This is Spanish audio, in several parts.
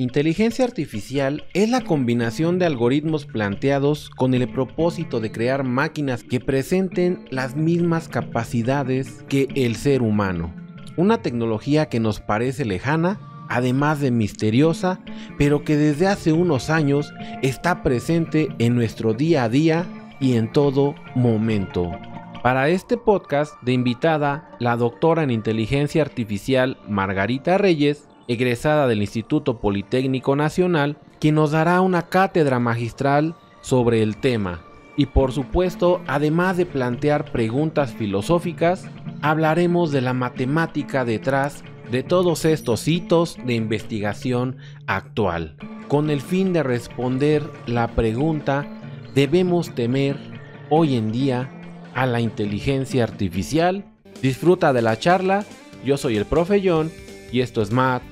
Inteligencia artificial es la combinación de algoritmos planteados con el propósito de crear máquinas que presenten las mismas capacidades que el ser humano. Una tecnología que nos parece lejana, además de misteriosa, pero que desde hace unos años está presente en nuestro día a día y en todo momento. Para este podcast de invitada, la doctora en inteligencia artificial Margarita Reyes egresada del Instituto Politécnico Nacional, que nos dará una cátedra magistral sobre el tema. Y por supuesto, además de plantear preguntas filosóficas, hablaremos de la matemática detrás de todos estos hitos de investigación actual, con el fin de responder la pregunta, ¿debemos temer hoy en día a la inteligencia artificial? Disfruta de la charla, yo soy el profe John y esto es Matt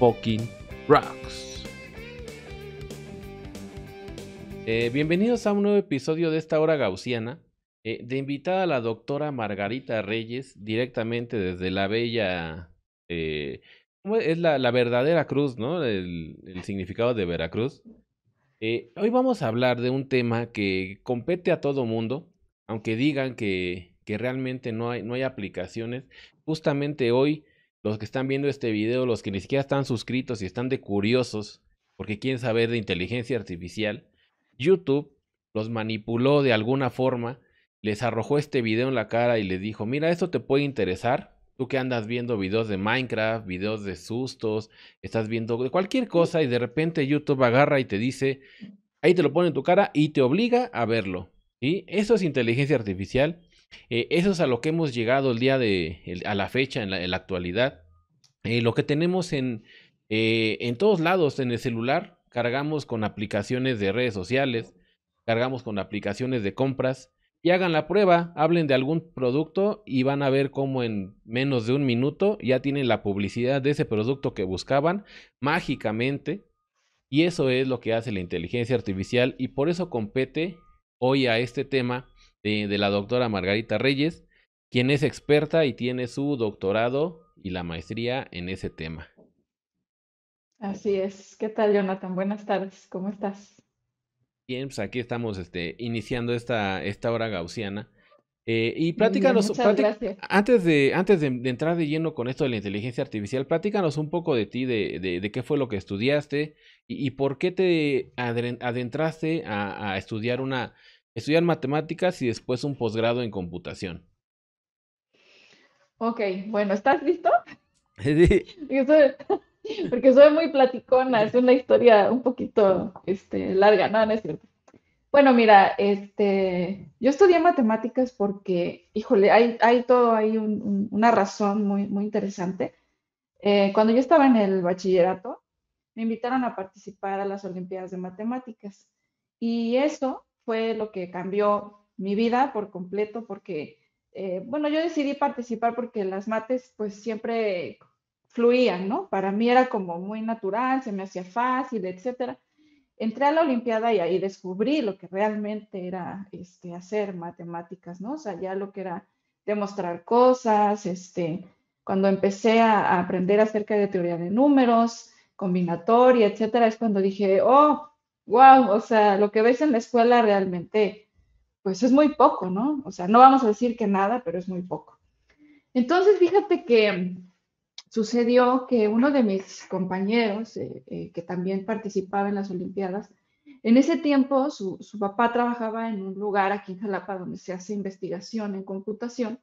fucking rocks. Eh, bienvenidos a un nuevo episodio de esta hora gaussiana. Eh, de invitada a la doctora Margarita Reyes, directamente desde la bella. Eh, es la, la, verdadera cruz, ¿no? El, significado de Veracruz. hoy vamos a hablar de un tema que compete a todo mundo, aunque digan que, que realmente no hay, no hay aplicaciones. Justamente hoy los que están viendo este video, los que ni siquiera están suscritos y están de curiosos porque quieren saber de inteligencia artificial, YouTube los manipuló de alguna forma, les arrojó este video en la cara y les dijo, mira, esto te puede interesar, tú que andas viendo videos de Minecraft, videos de sustos, estás viendo cualquier cosa y de repente YouTube agarra y te dice, ahí te lo pone en tu cara y te obliga a verlo. Y Eso es inteligencia artificial eh, eso es a lo que hemos llegado el día de, a la fecha, en la, actualidad. Eh, lo que tenemos en, eh, en todos lados, en el celular, cargamos con aplicaciones de redes sociales, cargamos con aplicaciones de compras y hagan la prueba, hablen de algún producto y van a ver cómo en menos de un minuto ya tienen la publicidad de ese producto que buscaban mágicamente. Y eso es lo que hace la inteligencia artificial y por eso compete hoy a este tema de, la doctora Margarita Reyes, quien es experta y tiene su doctorado y la maestría en ese tema. Así es. ¿Qué tal, Jonathan? Buenas tardes. ¿Cómo estás? Bien, pues aquí estamos este, iniciando esta, esta hora gaussiana. Eh, y platicanos, antes, de, antes de, entrar de lleno con esto de la inteligencia artificial, platícanos un poco de ti, de, de, qué fue lo que estudiaste y, por qué te adentraste a, estudiar una estudiar matemáticas y después un posgrado en computación. Ok, bueno, ¿estás listo? Sí. porque soy muy platicona, es una historia un poquito este, larga, no, Bueno, mira, este, yo estudié matemáticas porque, híjole, hay, hay todo, hay una razón muy, muy interesante. Eh, cuando yo estaba en el bachillerato, me invitaron a participar a las Olimpiadas de Matemáticas y eso fue lo que cambió mi vida por completo porque, eh, bueno, yo decidí participar porque las mates pues siempre fluían, ¿no? Para mí era como muy natural, se me hacía fácil, etcétera. Entré a la Olimpiada y ahí descubrí lo que realmente era este, hacer matemáticas, ¿no? O sea, ya lo que era demostrar cosas, este, cuando empecé a aprender acerca de teoría de números, combinatoria, etcétera, es cuando dije, oh, wow, o sea, lo que ves en la escuela realmente, pues es muy poco, ¿no? O sea, no vamos a decir que nada, pero es muy poco. Entonces, fíjate que mm, sucedió que uno de mis compañeros, eh, eh, que también participaba en las Olimpiadas, en ese tiempo su, su, papá trabajaba en un lugar aquí en Jalapa donde se hace investigación en computación.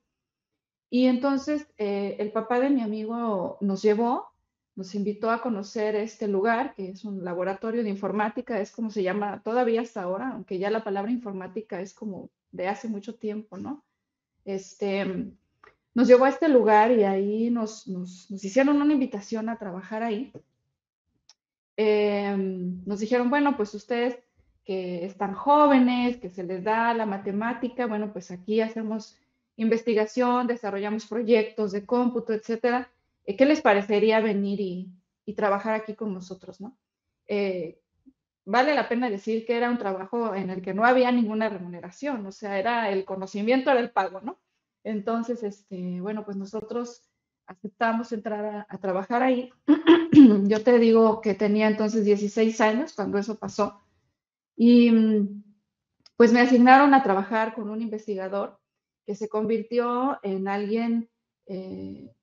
Y entonces eh, el papá de mi amigo nos llevó nos invitó a conocer este lugar, que es un laboratorio de informática, es como se llama todavía hasta ahora, aunque ya la palabra informática es como de hace mucho tiempo, ¿no? Este, mm, nos llevó a este lugar y ahí nos, hicieron una invitación a trabajar ahí. Em, nos dijeron, bueno, pues ustedes que están jóvenes, que se les da la matemática, bueno, pues aquí hacemos investigación, desarrollamos proyectos de cómputo, etcétera eh, ¿qué les parecería venir y, trabajar aquí con nosotros? ¿no? Eh, vale la pena decir que era un trabajo en el que no había ninguna remuneración, o sea, era el conocimiento, era el pago, ¿no? Entonces, este, bueno, pues nosotros aceptamos entrar a, trabajar ahí. Yo te digo que tenía entonces 16 años cuando eso pasó y mm, pues me asignaron a trabajar con un investigador que se convirtió en alguien eh,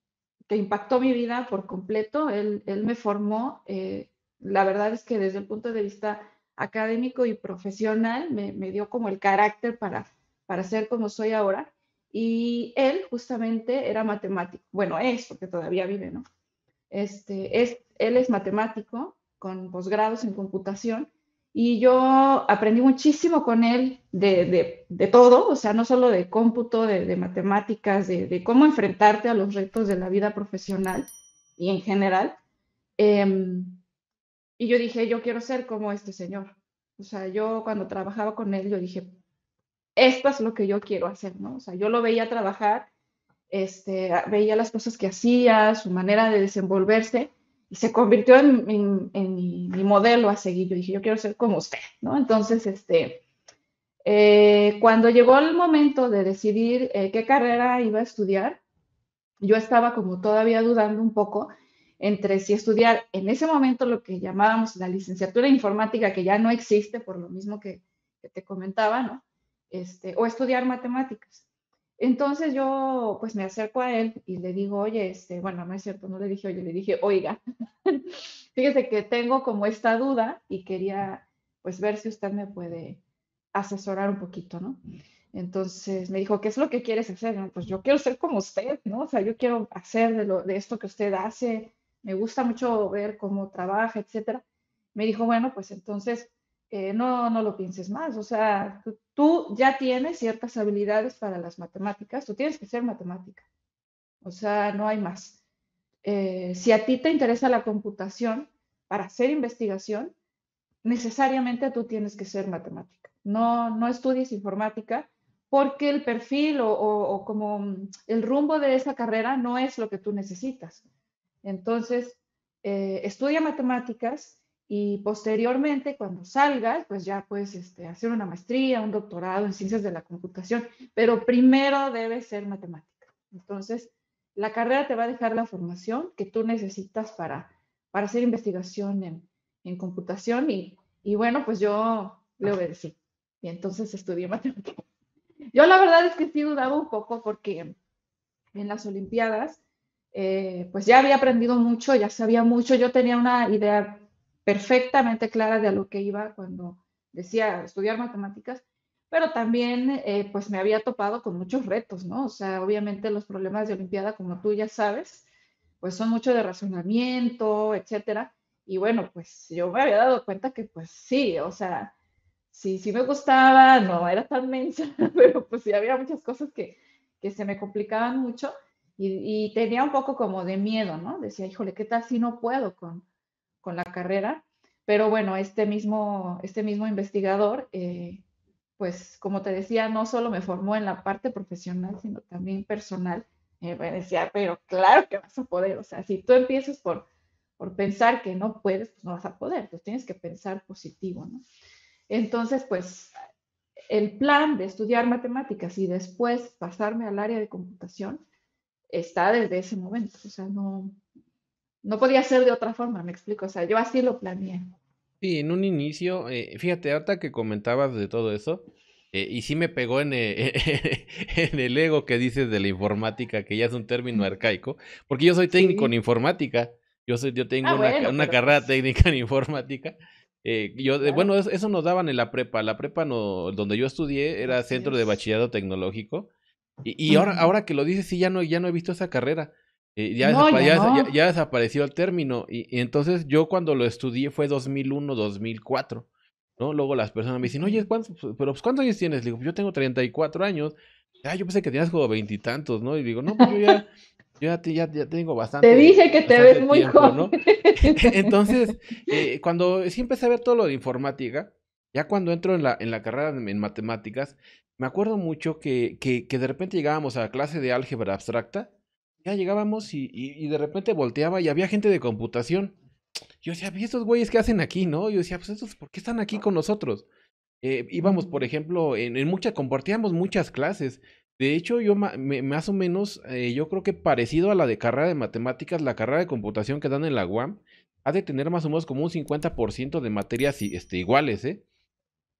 que impactó mi vida por completo. Él, me formó. Eh, la verdad es que desde el punto de vista académico y profesional me, dio como el carácter para, para ser como soy ahora. Y él justamente era matemático. Bueno, es, porque todavía vive, ¿no? Este, es, él es matemático con posgrados en computación y yo aprendí muchísimo con él de, todo, o sea, no solo de cómputo, de, matemáticas, de, cómo enfrentarte a los retos de la vida profesional y en general. Em, y yo dije, yo quiero ser como este señor. O sea, yo cuando trabajaba con él, yo dije, esto es lo que yo quiero hacer, ¿no? O sea, yo lo veía trabajar, este, veía las cosas que hacía, su manera de desenvolverse, y se convirtió en, mi, modelo a seguir. Yo dije, yo quiero ser como usted, ¿no? Entonces, este, eh, cuando llegó el momento de decidir eh, qué carrera iba a estudiar, yo estaba como todavía dudando un poco entre si estudiar en ese momento lo que llamábamos la licenciatura informática, que ya no existe por lo mismo que, que te comentaba, ¿no? Este, o estudiar matemáticas. Entonces yo pues me acerco a él y le digo, oye, este, bueno, no es cierto, no le dije, oye, le dije, oiga, fíjese que tengo como esta duda y quería pues ver si usted me puede asesorar un poquito, ¿no? Entonces me dijo, ¿qué es lo que quieres hacer? pues yo quiero ser como usted, ¿no? O sea, yo quiero hacer de, lo, de esto que usted hace, me gusta mucho ver cómo trabaja, etcétera. Me dijo, bueno, pues entonces eh, no, no lo pienses más. O sea, tú, ya tienes ciertas habilidades para las matemáticas, tú tienes que ser matemática. O sea, no hay más. Eh, si a ti te interesa la computación para hacer investigación, necesariamente tú tienes que ser matemática. No, no estudies informática porque el perfil o, o, como el rumbo de esa carrera no es lo que tú necesitas. Entonces, eh, estudia matemáticas y posteriormente cuando salgas, pues ya puedes este, hacer una maestría, un doctorado en ciencias de la computación, pero primero debe ser matemática. Entonces, la carrera te va a dejar la formación que tú necesitas para, para hacer investigación en, computación y, bueno, pues yo le obedecí y entonces estudié matemática. Yo la verdad es que sí dudaba un poco porque en las Olimpiadas, eh, pues ya había aprendido mucho, ya sabía mucho, yo tenía una idea perfectamente clara de a lo que iba cuando decía estudiar matemáticas, pero también eh, pues me había topado con muchos retos, ¿no? O sea, obviamente los problemas de Olimpiada, como tú ya sabes, pues son mucho de razonamiento, etcétera. Y bueno, pues yo me había dado cuenta que pues sí, o sea, sí, sí me gustaba, no era tan mensa, pero pues sí había muchas cosas que, se me complicaban mucho y, tenía un poco como de miedo, ¿no? Decía, híjole, ¿qué tal si no puedo con, con la carrera. Pero bueno, este mismo, este mismo investigador, eh, pues como te decía, no solo me formó en la parte profesional, sino también personal. Eh, me decía, pero claro que vas a poder, o sea, si tú empiezas por, por pensar que no puedes, pues, no vas a poder, pues tienes que pensar positivo, ¿no? Entonces, pues el plan de estudiar matemáticas y después pasarme al área de computación está desde ese momento, o sea, no, no podía ser de otra forma, me explico, o sea, yo así lo planeé. Sí, en un inicio, eh, fíjate, ahorita que comentabas de todo eso, eh, y sí me pegó eh, en, el ego que dices de la informática, que ya es un término arcaico, porque yo soy técnico en informática, yo, soy, yo tengo ah, una, carrera pues técnica en informática. yo, Bueno, eso, nos daban en la prepa, la prepa no, donde yo estudié era Centro de Bachillerato Tecnológico, y, y ahora, ahora que lo dices, sí, ya no, ya no he visto esa carrera ya, desapareció el término. Y, entonces yo cuando lo estudié fue 2001, 2004. ¿no? Luego las personas me dicen, oye, ¿cuántos, pues, pero, pues, ¿cuántos años tienes? digo, yo tengo 34 años. Ah, yo pensé que tenías como veintitantos, ¿no? Y digo, no, pues yo ya, ya, tengo bastante. Te dije que te ves muy joven. Entonces, eh, cuando sí empecé a ver todo lo de informática, ya cuando entro en la, en la carrera en matemáticas, me acuerdo mucho que, que de repente llegábamos a la clase de álgebra abstracta ya llegábamos y, y, de repente volteaba y había gente de computación. Yo decía, ¿y estos güeyes qué hacen aquí, no? Yo decía, pues estos, ¿por qué están aquí con nosotros? Eh, íbamos, por mm. ejemplo, en, en muchas, compartíamos muchas clases. De hecho, yo me, más o menos, eh, yo creo que parecido a la de carrera de matemáticas, la carrera de computación que dan en la UAM, ha de tener más o menos como un 50% de materias este, iguales, ¿eh?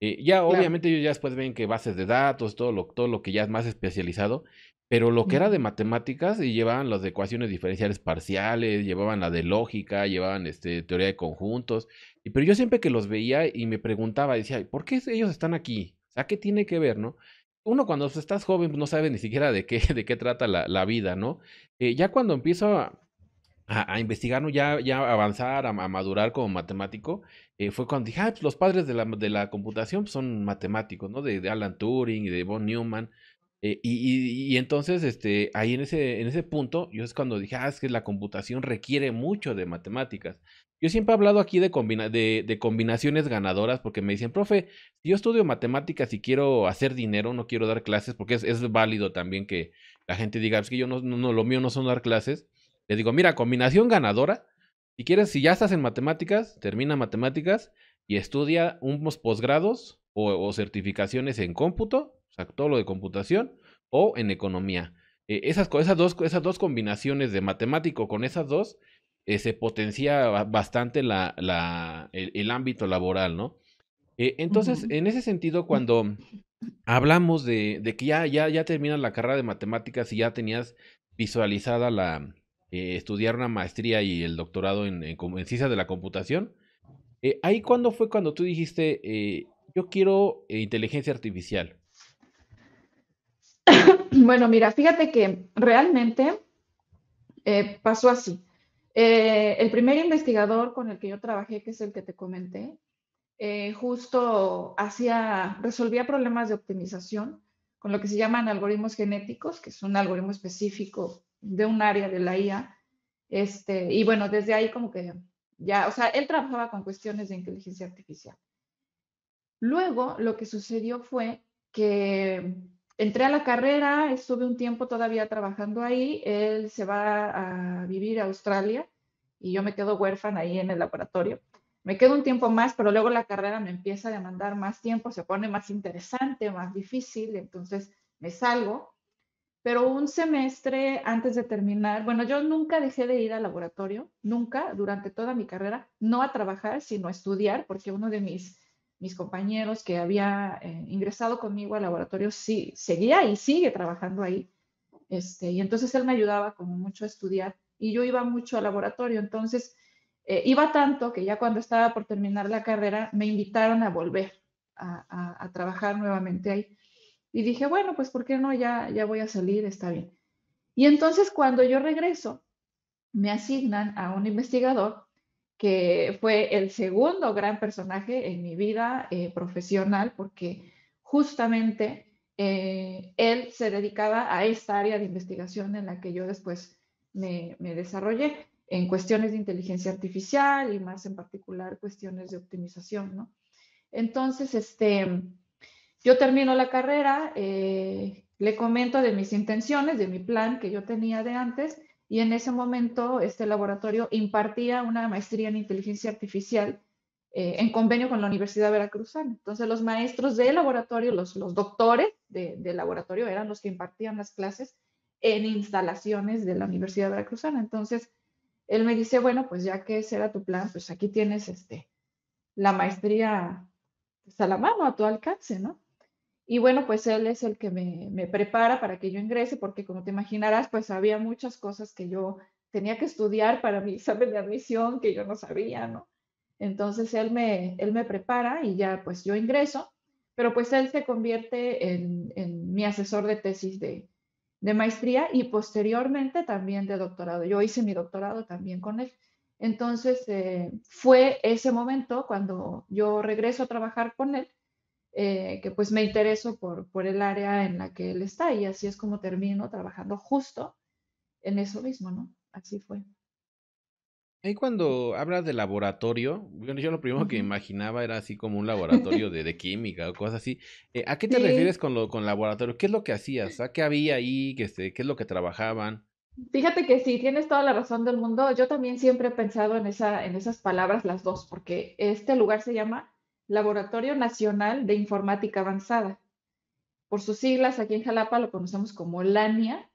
Eh, ya obviamente ellos ya después ven que bases de datos, todo lo, todo lo que ya es más especializado, pero lo que era de matemáticas y llevaban las ecuaciones diferenciales parciales, llevaban la de lógica, llevaban este, teoría de conjuntos, y, pero yo siempre que los veía y me preguntaba, decía, ¿por qué ellos están aquí? ¿A sea, ¿qué tiene que ver, no? Uno cuando pues, estás joven pues, no sabe ni siquiera de qué, de qué trata la, vida, ¿no? Eh, ya cuando empiezo a, a, a ya, avanzar, a, madurar como matemático, eh, fue cuando dije, ah, pues, los padres de la, computación pues, son matemáticos, ¿no? De, Alan Turing y de von Neumann. Eh, y, entonces, este, ahí en ese, punto, yo es cuando dije, ah, es que la computación requiere mucho de matemáticas. Yo siempre he hablado aquí de, de, combinaciones ganadoras porque me dicen, profe, si yo estudio matemáticas y quiero hacer dinero, no quiero dar clases, porque es, válido también que la gente diga, que yo no, lo mío no son dar clases, le digo, mira, combinación ganadora. Si quieres, si ya estás en matemáticas, termina matemáticas y estudia unos posgrados o, certificaciones en cómputo, o sea, todo lo de computación, o en economía. Eh, esas, dos, esas dos combinaciones de matemático con esas dos, eh, se potencia bastante el, ámbito laboral, ¿no? Eh, entonces, en ese sentido, cuando hablamos de, que ya, ya, ya terminas la carrera de matemáticas y ya tenías visualizada la, eh, estudiar una maestría y el doctorado en, ciencias de la computación. Eh, ¿Ahí cuándo fue cuando tú dijiste, eh, yo quiero inteligencia artificial? Bueno, mira, fíjate que realmente pasó así. el primer investigador con el que yo trabajé, que es el que te comenté, justo hacía, resolvía problemas de optimización con lo que se llaman algoritmos genéticos, que es un algoritmo específico de un área de la IA. Este, y bueno, desde ahí como que ya, o sea, él trabajaba con cuestiones de inteligencia artificial. Luego lo que sucedió fue que entré a la carrera, estuve un tiempo todavía trabajando ahí, él se va a vivir a Australia y yo me quedo huérfana ahí en el laboratorio. Me quedo un tiempo más, pero luego la carrera me empieza a demandar más tiempo, se pone más interesante, más difícil, entonces me salgo pero un semestre antes de terminar, bueno, yo nunca dejé de ir al laboratorio, nunca, durante toda mi carrera, no a trabajar, sino a estudiar, porque uno de mis, mis compañeros que había eh, ingresado conmigo al laboratorio sí, seguía y sigue trabajando ahí. Este, y entonces él me ayudaba como mucho a estudiar y yo iba mucho al laboratorio, entonces eh, iba tanto que ya cuando estaba por terminar la carrera me invitaron a volver a trabajar nuevamente ahí. Y dije, bueno, pues ¿por qué no? Ya, ya voy a salir, está bien. Y entonces cuando yo regreso, me asignan a un investigador que fue el segundo gran personaje en mi vida eh, profesional, porque justamente eh, él se dedicaba a esta área de investigación en la que yo después me, me, desarrollé, en cuestiones de inteligencia artificial y más en particular cuestiones de optimización, ¿no? Entonces, este, yo termino la carrera, eh, le comento de mis intenciones, de mi plan que yo tenía de antes, y en ese momento este laboratorio impartía una maestría en inteligencia artificial eh, en convenio con la Universidad Veracruzana. Entonces los maestros del laboratorio, los, doctores del de laboratorio eran los que impartían las clases en instalaciones de la Universidad Veracruzana. Entonces él me dice, bueno, pues ya que ese era tu plan, pues aquí tienes este, la maestría pues, a la mano, a tu alcance, ¿no? Y bueno, pues él es el que me, me, prepara para que yo ingrese, porque como te imaginarás, pues había muchas cosas que yo tenía que estudiar para mi examen de admisión que yo no sabía, ¿no? Entonces él me, él me prepara y ya pues yo ingreso, pero pues él se convierte en, en mi asesor de tesis de, de maestría y posteriormente también de doctorado. Yo hice mi doctorado también con él. Entonces eh, fue ese momento cuando yo regreso a trabajar con él eh, que pues me intereso por, por el área en la que él está y así es como termino trabajando justo en eso mismo, ¿no? Así fue. Ahí cuando hablas de laboratorio, yo lo primero que imaginaba era así como un laboratorio de, química o cosas así. Eh, ¿A qué te refieres con lo con laboratorio? ¿Qué es lo que hacías? ¿A qué había ahí? ¿Qué, este, ¿Qué es lo que trabajaban? Fíjate que sí, tienes toda la razón del mundo. Yo también siempre he pensado en, esa, en esas palabras las dos, porque este lugar se llama Laboratorio Nacional de Informática Avanzada. Por sus siglas, aquí en Jalapa lo conocemos como LANIA.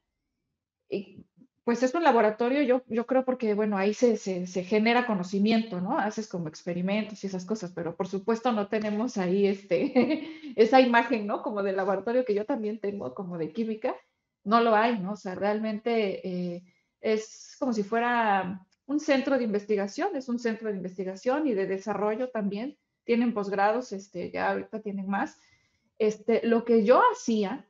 Y pues es un laboratorio, yo, yo creo, porque bueno, ahí se, genera conocimiento, ¿no? Haces como experimentos y esas cosas, pero por supuesto no tenemos ahí este, esa imagen, ¿no? Como del laboratorio que yo también tengo, como de química, no lo hay, ¿no? O sea, realmente eh, es como si fuera un centro de investigación, es un centro de investigación y de desarrollo también tienen posgrados, este, ya ahorita tienen más. Este, lo que yo hacía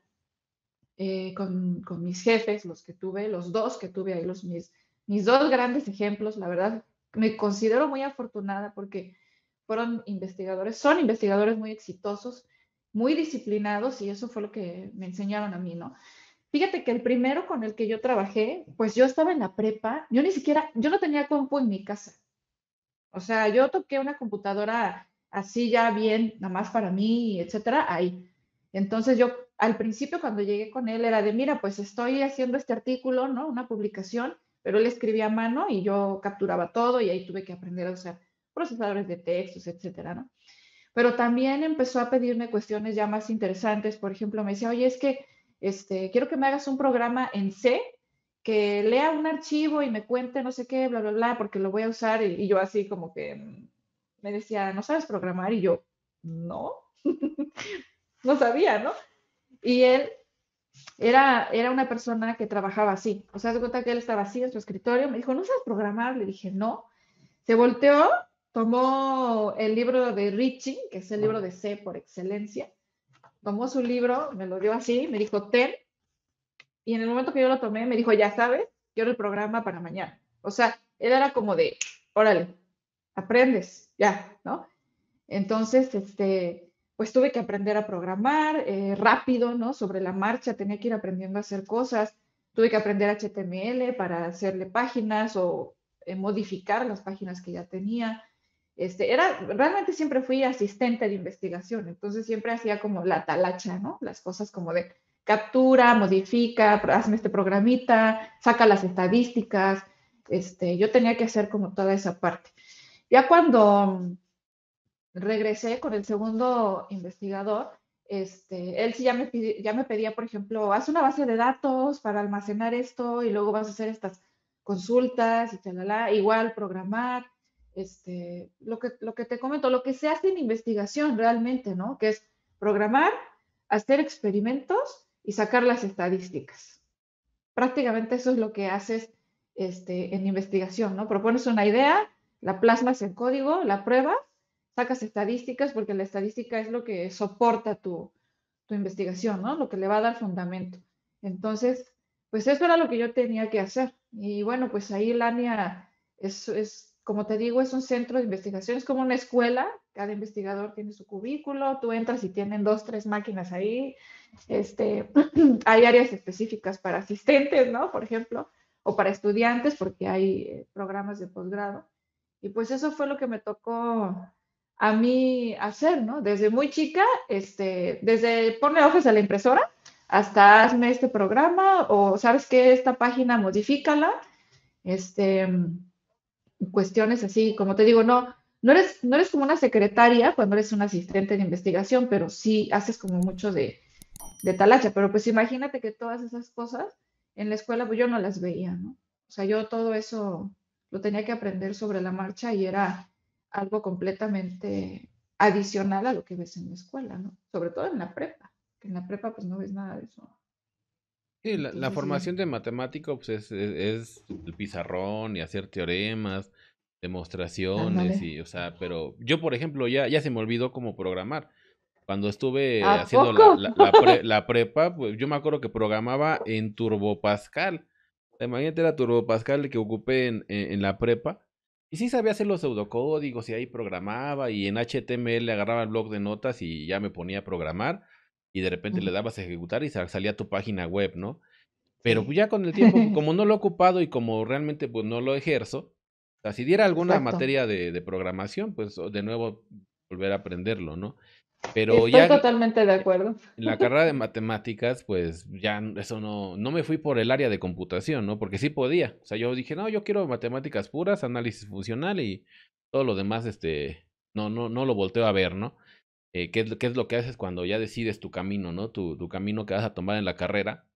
eh, con, con, mis jefes, los que tuve, los dos que tuve ahí, los mis, mis dos grandes ejemplos, la verdad, me considero muy afortunada porque fueron investigadores, son investigadores muy exitosos, muy disciplinados y eso fue lo que me enseñaron a mí, ¿no? Fíjate que el primero con el que yo trabajé, pues yo estaba en la prepa, yo ni siquiera, yo no tenía compu en mi casa. O sea, yo toqué una computadora así ya bien, nada más para mí, etcétera, ahí. Entonces yo al principio cuando llegué con él era de, mira, pues estoy haciendo este artículo, ¿no? Una publicación, pero él escribía a mano y yo capturaba todo y ahí tuve que aprender a usar procesadores de textos, etcétera, ¿no? Pero también empezó a pedirme cuestiones ya más interesantes, por ejemplo, me decía, oye, es que este, quiero que me hagas un programa en C que lea un archivo y me cuente no sé qué, bla, bla, bla, porque lo voy a usar y yo así como que mm, me decía, ¿no sabes programar? Y yo, no, no sabía, ¿no? Y él era, era una persona que trabajaba así. O sea, se cuenta que él estaba así en su escritorio. Me dijo, ¿no sabes programar? Le dije, no. Se volteó, tomó el libro de Richie, que es el libro de C por excelencia. Tomó su libro, me lo dio así, me dijo, ten. Y en el momento que yo lo tomé, me dijo, ya sabes, quiero el programa para mañana. O sea, él era como de, órale, aprendes ya, ¿no? Entonces, este, pues tuve que aprender a programar eh, rápido, ¿no? Sobre la marcha tenía que ir aprendiendo a hacer cosas. Tuve que aprender HTML para hacerle páginas o eh, modificar las páginas que ya tenía. Este, era, realmente siempre fui asistente de investigación, entonces siempre hacía como la talacha, ¿no? Las cosas como de captura, modifica, hazme este programita, saca las estadísticas. Este, yo tenía que hacer como toda esa parte. Ya cuando regresé con el segundo investigador, este, él sí ya me, ya me pedía, por ejemplo, haz una base de datos para almacenar esto y luego vas a hacer estas consultas y igual programar, este, lo, que, lo que te comento, lo que se hace en investigación realmente, ¿no? Que es programar, hacer experimentos y sacar las estadísticas. Prácticamente eso es lo que haces este, en investigación, ¿no? Propones una idea, la plasmas en código, la pruebas, sacas estadísticas, porque la estadística es lo que soporta tu, tu investigación, ¿no? Lo que le va a dar fundamento. Entonces, pues eso era lo que yo tenía que hacer. Y bueno, pues ahí Lania es, es, como te digo, es un centro de investigación, es como una escuela, cada investigador tiene su cubículo, tú entras y tienen dos, tres máquinas ahí, este, hay áreas específicas para asistentes, ¿no? Por ejemplo, o para estudiantes, porque hay eh, programas de posgrado. Y pues eso fue lo que me tocó a mí hacer, ¿no? Desde muy chica, este, desde poner hojas a la impresora hasta hazme este programa o sabes que esta página modifícala, este, cuestiones así, como te digo, no, no eres, no eres como una secretaria cuando eres un asistente de investigación, pero sí haces como mucho de, de talacha. Pero pues imagínate que todas esas cosas en la escuela, pues yo no las veía, ¿no? O sea, yo todo eso lo tenía que aprender sobre la marcha y era algo completamente adicional a lo que ves en la escuela, ¿no? Sobre todo en la prepa, que en la prepa pues no ves nada de eso. Sí, la, formación de matemático pues es, el pizarrón y hacer teoremas, demostraciones y, o sea, pero yo por ejemplo ya, ya se me olvidó cómo programar. Cuando estuve haciendo la, prepa, pues yo me acuerdo que programaba en Turbo Pascal imagínate la Turbo Pascal que ocupé en, en, la prepa. Y sí sabía hacer los pseudocódigos y ahí programaba y en HTML agarraba el blog de notas y ya me ponía a programar y de repente le dabas a ejecutar y salía tu página web, ¿no? Pero pues ya con el tiempo, como no lo he ocupado y como realmente pues no lo ejerzo, o sea, si diera alguna materia de, de, programación, pues de nuevo volver a aprenderlo, ¿no? Pero Estoy totalmente de acuerdo. la carrera de matemáticas, pues ya eso no, no me fui por el área de computación, ¿no? Porque sí podía. O sea, yo dije, no, yo quiero matemáticas puras, análisis funcional y todo lo demás, este, no, no, no lo volteo a ver, ¿no? Eh, ¿qué, es, ¿Qué es lo que haces cuando ya decides tu camino, ¿no? Tu, tu camino que vas a tomar en la carrera.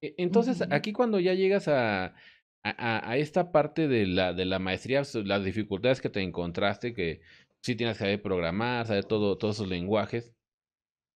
E, entonces, aquí cuando ya llegas a, a, a, esta parte de la, de la maestría, las dificultades que te encontraste, que si tienes que saber programar, saber todo, todos esos lenguajes.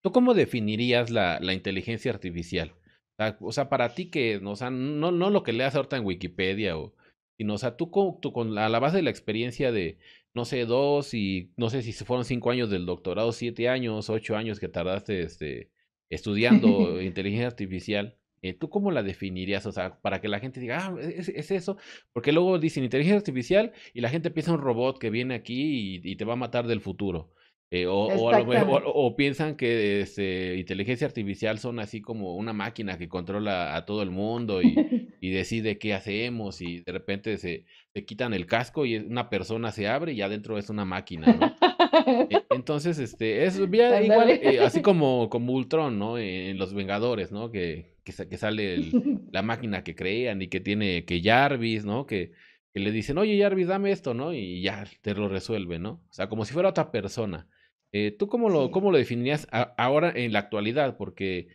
¿Tú cómo definirías la, la inteligencia artificial? Ah, o sea, para ti que no? no, lo que leas ahorita en Wikipedia, o, sino, sea, tú con, con la, a la base de la experiencia de, no sé, dos y no sé si fueron cinco años del doctorado, siete años, ocho años que tardaste este, estudiando inteligencia artificial, eh, ¿Tú cómo la definirías? O sea, para que la gente diga, ah, e, es, eso. Porque luego dicen inteligencia artificial y la gente piensa un robot que viene aquí y, te va a matar del futuro. Eh, o, o, piensan que este, inteligencia artificial son así como una máquina que controla a todo el mundo y, decide qué hacemos y de repente se, se, quitan el casco y una persona se abre y adentro es una máquina. ¿no? E, entonces, este, es bien igual, eh, así como, como Ultron, ¿no? Eh, en Los Vengadores, ¿no? Que, que, sale la máquina que crean y que tiene, que Jarvis, ¿no? Que, que le dicen, oye Jarvis, dame esto, ¿no? Y ya te lo resuelve, ¿no? O sea, como si fuera otra persona. Eh, ¿Tú cómo lo, cómo lo definirías ahora en la actualidad? Porque,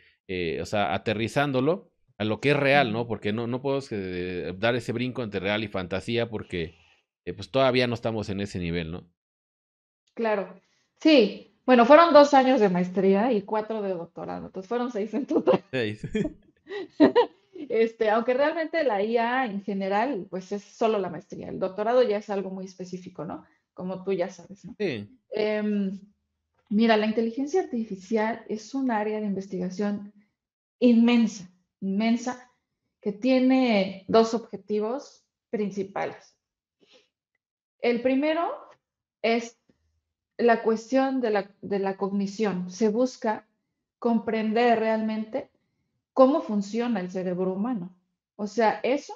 o sea, aterrizándolo a lo que es real, ¿no? Porque no, no puedo este, dar ese brinco entre real y fantasía porque pues todavía no estamos en ese nivel, ¿no? claro. Sí, bueno, fueron dos años de maestría y cuatro de doctorado, entonces fueron seis en total. este, aunque realmente la IA en general, pues es solo la maestría. El doctorado ya es algo muy específico, ¿no? Como tú ya sabes, Sí. Em, mira, la inteligencia artificial es un área de investigación inmensa, inmensa, que tiene dos objetivos principales. El primero es la cuestión de la, cognición. Se busca comprender realmente cómo funciona el cerebro humano. O sea, eso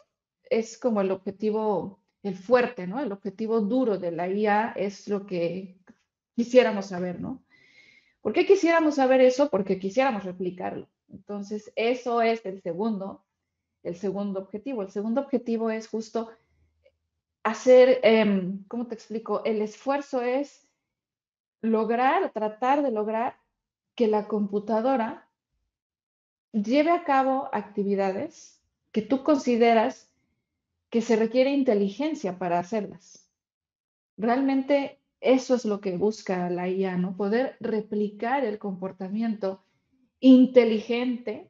es como el objetivo, el fuerte, ¿no? El objetivo duro de la IA es lo que quisiéramos saber, ¿no? ¿Por qué quisiéramos saber eso? Porque quisiéramos replicarlo. Entonces, eso es el segundo, el segundo objetivo. El segundo objetivo es justo hacer, em, ¿cómo te explico? El esfuerzo es lograr, tratar de lograr que la computadora lleve a cabo actividades que tú consideras que se requiere inteligencia para hacerlas. Realmente eso es lo que busca la IA, ¿no? Poder replicar el comportamiento inteligente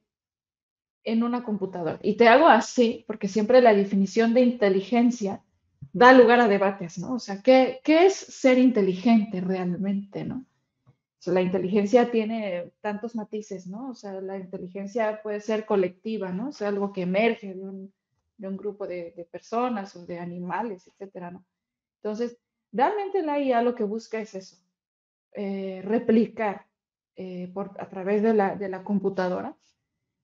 en una computadora. Y te hago así porque siempre la definición de inteligencia da lugar a debates, ¿no? O sea, ¿qué, es ser inteligente realmente, ¿no? O sea, la inteligencia tiene tantos matices, ¿no? O sea, la inteligencia puede ser colectiva, ¿no? O sea, algo que emerge de un, grupo de, personas o de animales, etcétera, ¿no? Entonces, realmente la IA lo que busca es eso, eh, replicar eh, a través de la computadora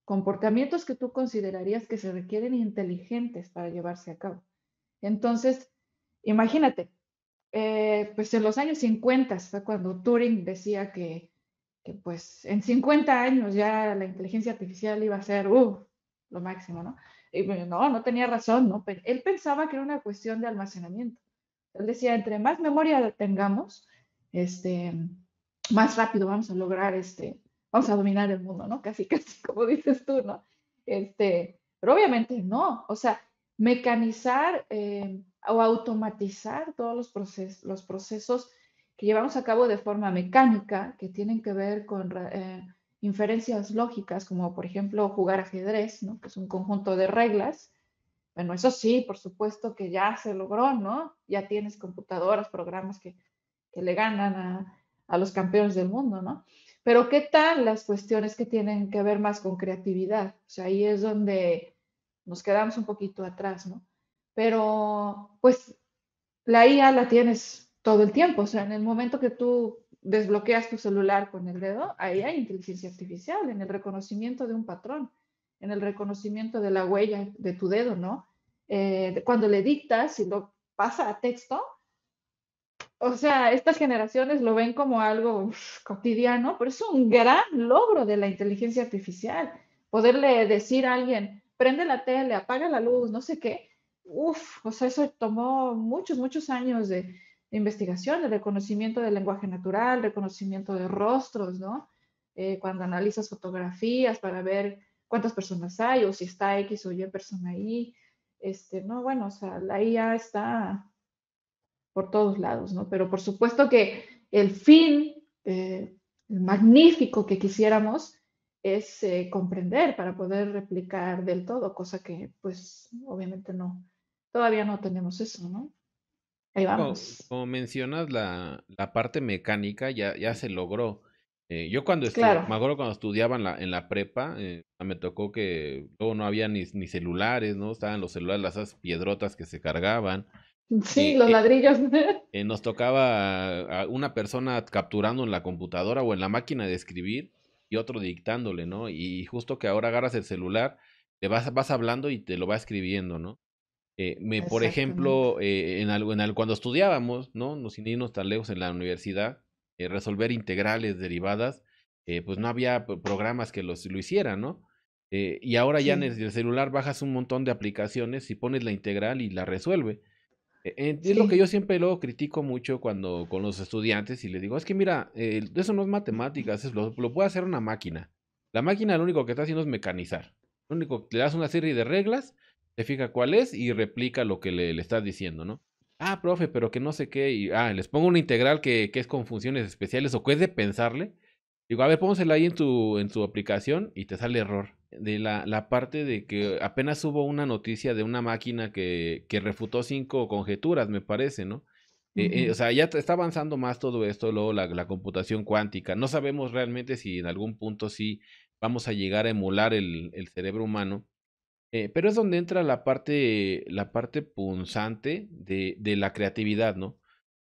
comportamientos que tú considerarías que se requieren inteligentes para llevarse a cabo. Entonces, imagínate, eh, pues en los años 50 fue cuando Turing decía que, pues en 50 años ya la inteligencia artificial iba a ser uh, lo máximo, ¿no? Y no, no tenía razón, ¿no? él pensaba que era una cuestión de almacenamiento. Él decía, entre más memoria tengamos, este, más rápido vamos a lograr, este, vamos a dominar el mundo, ¿no? Casi, casi como dices tú, ¿no? Este, pero obviamente no, o sea, mecanizar eh, o automatizar todos los procesos, los procesos que llevamos a cabo de forma mecánica, que tienen que ver con eh, inferencias lógicas, como por ejemplo jugar ajedrez, ¿no? que es un conjunto de reglas. Bueno, eso sí, por supuesto que ya se logró, ¿no? Ya tienes computadoras, programas que, le ganan a, los campeones del mundo, ¿no? Pero ¿qué tal las cuestiones que tienen que ver más con creatividad? O sea, ahí es donde nos quedamos un poquito atrás, ¿no? Pero pues la IA la tienes todo el tiempo, o sea, en el momento que tú desbloqueas tu celular con el dedo, ahí hay inteligencia artificial en el reconocimiento de un patrón, en el reconocimiento de la huella de tu dedo, ¿no? Eh, cuando le dictas y lo pasa a texto, o sea, estas generaciones lo ven como algo cotidiano, pero es un gran logro de la inteligencia artificial. Poderle decir a alguien, prende la tele, apaga la luz, no sé qué. Uf, o sea, eso tomó muchos, muchos años de, investigación, de reconocimiento del lenguaje natural, reconocimiento de rostros, ¿no? Eh, cuando analizas fotografías para ver cuántas personas hay o si está X o Y persona ahí. Este, no, bueno, o sea, la IA está por todos lados, ¿no? Pero por supuesto que el fin eh, magnífico que quisiéramos es eh, comprender para poder replicar del todo, cosa que pues obviamente no, todavía no tenemos eso, ¿no? Ahí vamos. Como, mencionas, la, parte mecánica ya, ya se logró. Eh, yo cuando claro. me cuando estudiaba en la, en prepa, eh, me tocó que luego no había ni, celulares, ¿no? Estaban los celulares, las piedrotas que se cargaban. Sí, los ladrillos. nos tocaba a una persona capturando en la computadora o en la máquina de escribir y otro dictándole, ¿no? Y justo que ahora agarras el celular, te vas, vas hablando y te lo va escribiendo, ¿no? Eh, me, por ejemplo, eh, en, algo, en cuando estudiábamos, ¿no? Los irnos tan lejos en la universidad, eh, resolver integrales, derivadas, pues no había programas que los, lo hicieran, ¿no? y ahora ya en el celular bajas un montón de aplicaciones y pones la integral y la resuelve. Eh, eh, es lo que yo siempre lo critico mucho cuando con los estudiantes y le digo, es que mira, eso no es matemáticas, lo, puede hacer una máquina. La máquina lo único que está haciendo es mecanizar. Lo único que le das una serie de reglas, te fija cuál es y replica lo que le, estás diciendo, ¿no? Ah, profe, pero que no sé qué. ah, les pongo una integral que, que es con funciones especiales o que es de pensarle. Digo, a ver, pónsela ahí en tu, en tu aplicación y te sale error. De la, parte de que apenas hubo una noticia de una máquina que, refutó cinco conjeturas, me parece, ¿no? Eh, eh, o sea, ya está avanzando más todo esto, luego la, computación cuántica. No sabemos realmente si en algún punto sí vamos a llegar a emular el, cerebro humano, eh, pero es donde entra la parte, la parte punzante de la creatividad, ¿no?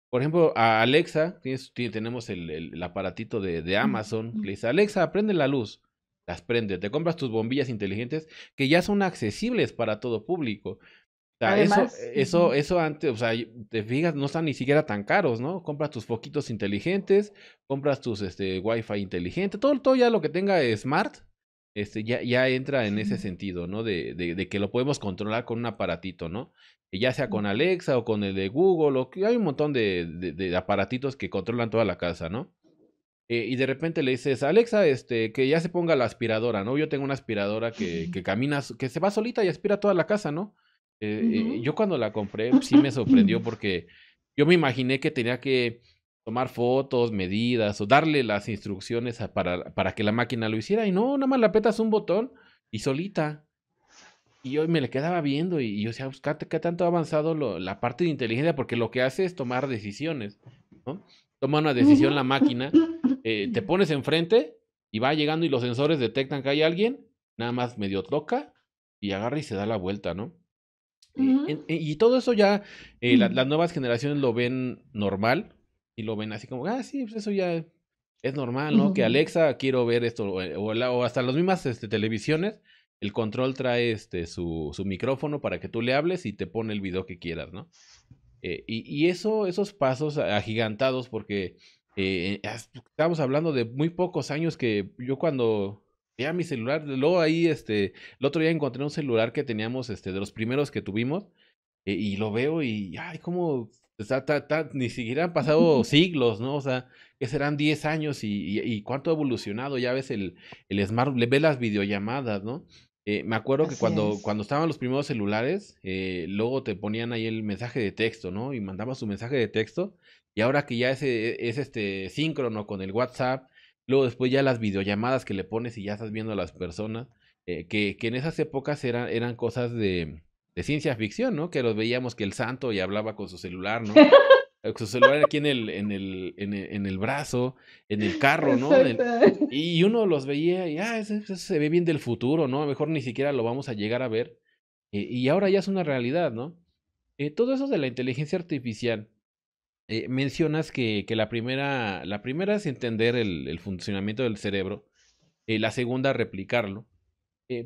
Por ejemplo, a Alexa, tienes, tenemos el, aparatito de, Amazon, le dice, Alexa, prende la luz. Las prende, te compras tus bombillas inteligentes que ya son accesibles para todo público. O sea, eso, eh, eso, eso antes, o sea, te fijas, no están ni siquiera tan caros, ¿no? Compras tus foquitos inteligentes, compras tus este, fi inteligente, todo, todo ya lo que tenga smart, este, ya, ya entra en ese sentido, ¿no? De, que lo podemos controlar con un aparatito, ¿no? Ya sea con Alexa o con el de Google, o que hay un montón de, aparatitos que controlan toda la casa, ¿no? Eh, y de repente le dices, Alexa, este, que ya se ponga la aspiradora, ¿no? Yo tengo una aspiradora que, camina, que se va solita y aspira toda la casa, ¿no? Eh, eh, yo cuando la compré pues, sí me sorprendió porque yo me imaginé que tenía que tomar fotos, medidas o darle las instrucciones para, que la máquina lo hiciera. Y no, nada más le apretas un botón y solita. Y yo me le quedaba viendo y, yo decía, buscate pues, qué tanto ha avanzado la parte de inteligencia, porque lo que hace es tomar decisiones. ¿no? Toma una decisión la máquina, eh, te pones enfrente y va llegando y los sensores detectan que hay alguien, nada más medio toca y agarra y se da la vuelta, ¿no? Eh, y, todo eso ya eh, mm. las nuevas generaciones lo ven normal, y lo ven así como, ah, sí, pues, eso ya es normal, ¿no? Que Alexa, quiero ver esto, o, eh, hasta las mismas este, televisiones, el control trae este, su, micrófono para que tú le hables y te pone el video que quieras, ¿no? Eh, y, eso, esos pasos agigantados, porque eh, estamos hablando de muy pocos años que yo cuando veía mi celular, luego ahí, este, el otro día encontré un celular que teníamos, este, de los primeros que tuvimos, y lo veo y, ay, cómo ni siquiera han pasado siglos, ¿no? O sea, que serán 10 años y, cuánto ha evolucionado. Ya ves el, el smart, ves las videollamadas, ¿no? Eh, me acuerdo que cuando, cuando estaban los primeros celulares, eh, luego te ponían ahí el mensaje de texto, ¿no? Y mandabas un mensaje de texto. Y ahora que ya es, es este síncrono con el WhatsApp, luego después ya las videollamadas que le pones y ya estás viendo a las personas, eh, que, que en esas épocas eran, eran cosas de, de ciencia ficción, ¿no? Que los veíamos que el santo y hablaba con su celular, ¿no? Eh, su celular aquí en el, en el, en el, en el brazo, en el carro, ¿no? y uno los veía y, ah, eso se ve bien del futuro, ¿no? A lo mejor ni siquiera lo vamos a llegar a ver. Eh, y ahora ya es una realidad, ¿no? Eh, todo eso de la inteligencia artificial, mencionas que, que, la, primera, la primera es entender el, el funcionamiento del cerebro, la segunda replicarlo.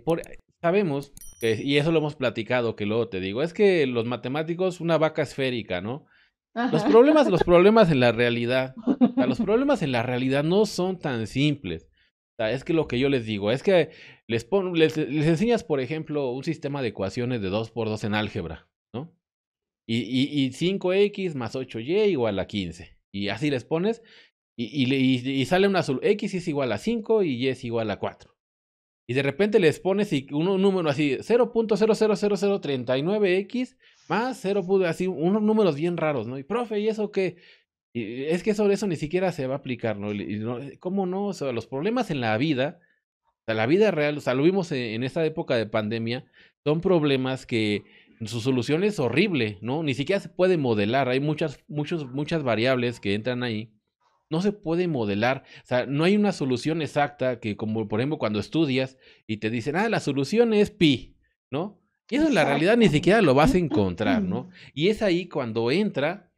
por, sabemos, y eso lo hemos platicado, que luego te digo, es que los matemáticos, una vaca esférica, ¿no? Los problemas, los problemas en la realidad, los problemas en la realidad no son tan simples. es que lo que yo les digo, es que les, les, enseñas, por ejemplo, un sistema de ecuaciones de 2 por 2 en álgebra, ¿no? Y, y, y 5x más 8y igual a 15. Y así les pones, y, y, y sale una X es igual a 5 y Y es igual a 4. Y de repente les pones un, número así, 0.000039X más 0, así, unos números bien raros, ¿no? Y profe, ¿y eso qué? es que sobre eso ni siquiera se va a aplicar, ¿no? Eh, ¿Cómo no? O sea, los problemas en la vida, o sea, la vida real, o sea, lo vimos e, en, esta época de pandemia, son problemas que su solución es horrible, ¿no? Ni siquiera se puede modelar, hay muchas, muchos, muchas variables que entran ahí no se puede modelar. O sea, no hay una solución exacta que como por ejemplo cuando estudias y te dicen, ah, la solución es pi, ¿no? Y eso en la realidad ni siquiera lo vas a encontrar, ¿no? Y es ahí cuando entra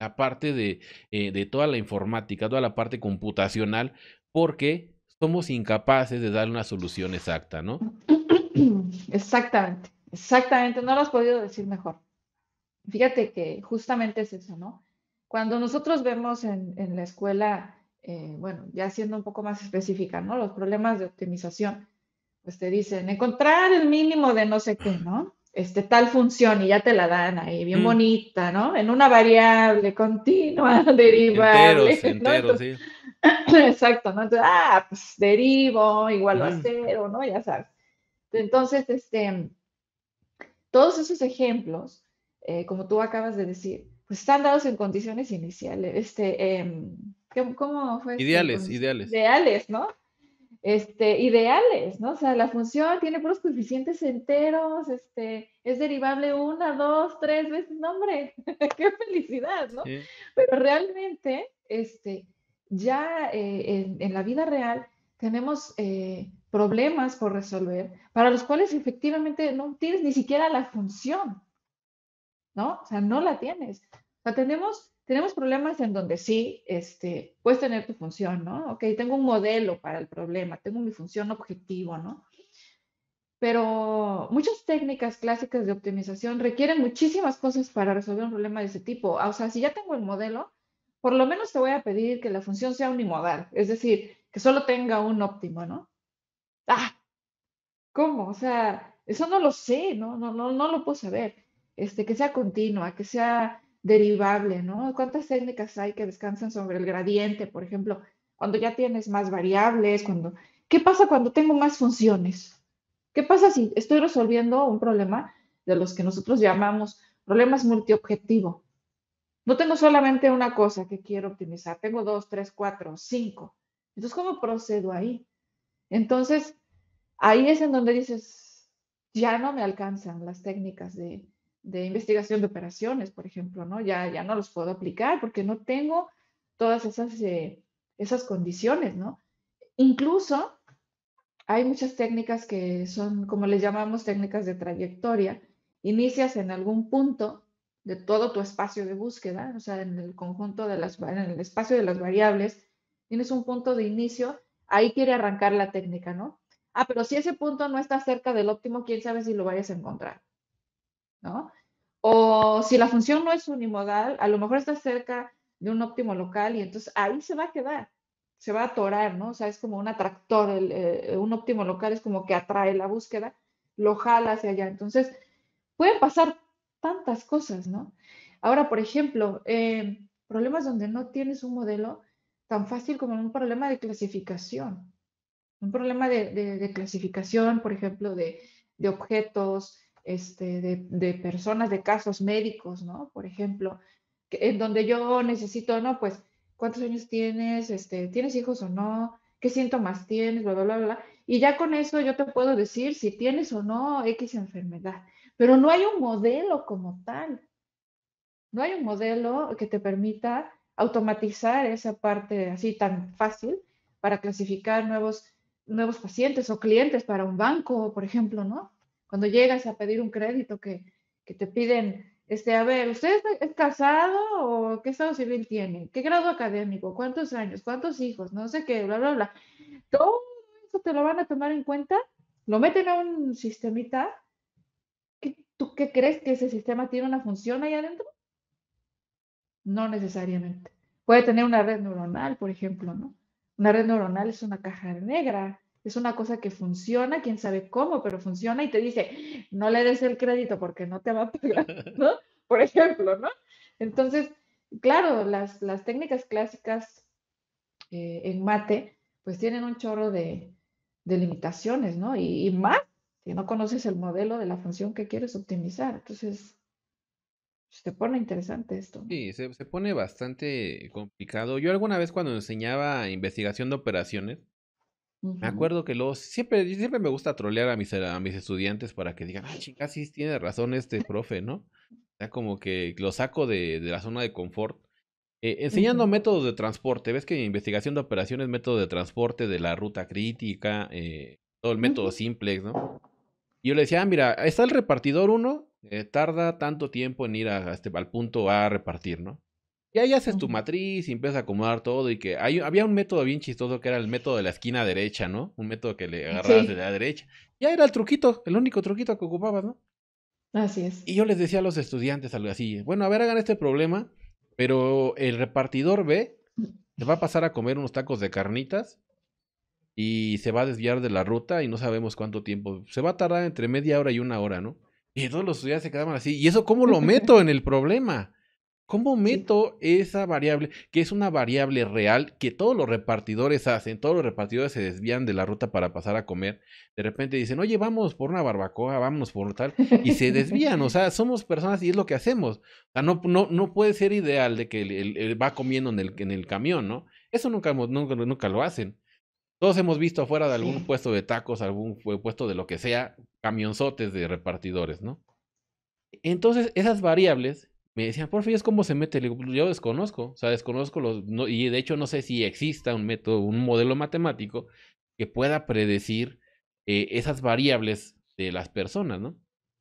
la parte de, eh, de toda la informática, toda la parte computacional, porque somos incapaces de dar una solución exacta, ¿no? Exactamente, exactamente, no lo has podido decir mejor. Fíjate que justamente es eso, ¿no? Cuando nosotros vemos en, en la escuela, eh, bueno, ya siendo un poco más específica, ¿no? Los problemas de optimización, pues te dicen, encontrar el mínimo de no sé qué, ¿no? Este, tal función y ya te la dan ahí, bien mm. bonita, ¿no? En una variable continua, derivable. Enteros, enteros, sí. Exacto, ¿no? Entonces, ah, pues derivo igual a mm. cero, ¿no? Ya sabes. Entonces, este, todos esos ejemplos, eh, como tú acabas de decir, están dados en condiciones iniciales, este, em, ¿cómo fue? Ideales, ideales. Ideales, ¿no? Este, ideales, ¿no? O sea, la función tiene puros coeficientes enteros, este, es derivable una, dos, tres veces, no, hombre, qué felicidad, ¿no? Pero realmente, este, ya eh, en, la vida real tenemos eh, problemas por resolver para los cuales efectivamente no tienes ni siquiera la función, ¿no? O sea, no la tienes tenemos, tenemos problemas en donde sí, este, puedes tener tu función, ¿no? Ok, tengo un modelo para el problema, tengo mi función objetivo, ¿no? Pero muchas técnicas clásicas de optimización requieren muchísimas cosas para resolver un problema de ese tipo. Ah, o sea, si ya tengo el modelo, por lo menos te voy a pedir que la función sea unimodal, es decir, que solo tenga un óptimo, ¿no? Ah, ¿cómo? O sea, eso no lo sé, no, no, no, no lo puedo saber. Este, que sea continua, que sea derivable, ¿no? ¿Cuántas técnicas hay que descansan sobre el gradiente, por ejemplo? Cuando ya tienes más variables, cuando... ¿Qué pasa cuando tengo más funciones? ¿Qué pasa si estoy resolviendo un problema de los que nosotros llamamos problemas multiobjetivo? No tengo solamente una cosa que quiero optimizar, tengo dos, tres, cuatro, cinco. Entonces, ¿cómo procedo ahí? Entonces, ahí es en donde dices, ya no me alcanzan las técnicas de, de investigación de operaciones, por ejemplo, ¿no? Ya, ya no los puedo aplicar porque no tengo todas esas, eh, esas condiciones, ¿no? Incluso hay muchas técnicas que son, como les llamamos, técnicas de trayectoria. Inicias en algún punto de todo tu espacio de búsqueda, o sea, en el conjunto de las, en el espacio de las variables, tienes un punto de inicio, ahí quiere arrancar la técnica, ¿no? Ah, pero si ese punto no está cerca del óptimo, quién sabe si lo vayas a encontrar. O si la función no es unimodal, a lo mejor está cerca de un óptimo local y entonces ahí se va a quedar, se va a atorar, ¿no? O sea, es como un atractor, eh, un óptimo local es como que atrae la búsqueda, lo jala hacia allá. Entonces, pueden pasar tantas cosas, ¿no? Ahora, por ejemplo, em, problemas donde no tienes un modelo tan fácil como un problema de clasificación. Un problema de, clasificación, por ejemplo, de objetos, este, de, personas, de casos médicos, ¿no? Por ejemplo, en donde yo necesito, ¿no? Pues, ¿cuántos años tienes? Este, ¿Tienes hijos o no? ¿Qué síntomas tienes? Bla, bla, bla, bla. Y ya con eso yo te puedo decir si tienes o no X enfermedad. Pero no hay un modelo como tal. No hay un modelo que te permita automatizar esa parte así tan fácil para clasificar nuevos, nuevos pacientes o clientes para un banco, por ejemplo, ¿no? cuando llegas a pedir un crédito que, te piden, este, a ver, ¿usted es casado o qué estado civil tiene? ¿Qué grado académico? ¿Cuántos años? ¿Cuántos hijos? No sé qué, bla, bla, bla. Todo eso te lo van a tomar en cuenta, lo meten a un sistemita. ¿Tú qué crees que ese sistema tiene una función ahí adentro? No necesariamente. Puede tener una red neuronal, por ejemplo, ¿no? Una red neuronal es una caja negra es una cosa que funciona, quién sabe cómo, pero funciona y te dice, no le des el crédito porque no te va a pegar, ¿no? Por ejemplo, ¿no? Entonces, claro, las, técnicas clásicas eh, en mate, pues tienen un chorro de, limitaciones, ¿no? Y, más si no conoces el modelo de la función que quieres optimizar. Entonces, se pues, pone interesante esto. Sí, se, se pone bastante complicado. Yo alguna vez cuando enseñaba investigación de operaciones, me acuerdo que los siempre, siempre me gusta trolear a mis, a mis estudiantes para que digan, ah, chicas, sí tiene razón este profe, ¿no? O sea, como que lo saco de, la zona de confort. Eh, enseñando métodos de transporte, ves que investigación de operaciones, método de transporte de la ruta crítica, eh, todo el método simplex, ¿no? Y yo le decía, ah, mira, está el repartidor uno, eh, tarda tanto tiempo en ir a, este, al punto a repartir, ¿no? Y ahí haces tu matriz y empiezas a acomodar todo y que hay, había un método bien chistoso que era el método de la esquina derecha, ¿no? Un método que le agarrabas de la derecha. Ya era el truquito, el único truquito que ocupabas, ¿no? Así es. Y yo les decía a los estudiantes algo así, bueno, a ver, hagan este problema, pero el repartidor B se va a pasar a comer unos tacos de carnitas y se va a desviar de la ruta y no sabemos cuánto tiempo. Se va a tardar entre media hora y una hora, ¿no? Y todos los estudiantes se quedaban así. ¿Y eso cómo lo meto en el problema? ¿Cómo meto esa variable, que es una variable real que todos los repartidores hacen? Todos los repartidores se desvían de la ruta para pasar a comer. De repente dicen, oye, vamos por una barbacoa, vamos por tal. Y se desvían, o sea, somos personas y es lo que hacemos. O sea, no, no, no puede ser ideal de que él va comiendo en el, en el camión, ¿no? Eso nunca, nunca, nunca lo hacen. Todos hemos visto afuera de algún puesto de tacos, algún puesto de lo que sea, camionzotes de repartidores, ¿no? Entonces, esas variables me decían, favor, ¿y es cómo se mete? Pues, yo desconozco, o sea, desconozco los, y de hecho no sé si exista un método, un modelo matemático que pueda predecir eh, esas variables de las personas, ¿no?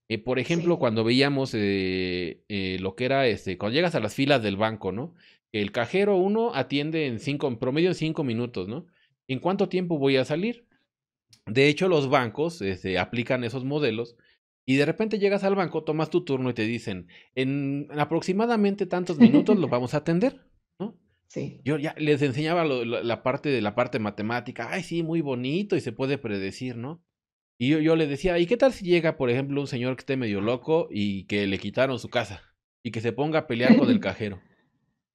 Eh, por ejemplo, cuando veíamos eh, lo que era, este, cuando llegas a las filas del banco, ¿no? El cajero uno atiende en cinco, en promedio en cinco minutos, ¿no? ¿En cuánto tiempo voy a salir? De hecho, los bancos este, aplican esos modelos y de repente llegas al banco, tomas tu turno y te dicen, en aproximadamente tantos minutos lo vamos a atender, ¿no? Sí. Yo ya les enseñaba la parte de la parte matemática, ay, sí, muy bonito y se puede predecir, ¿no? Y yo, le decía, ¿y qué tal si llega, por ejemplo, un señor que esté medio loco y que le quitaron su casa y que se ponga a pelear con el cajero?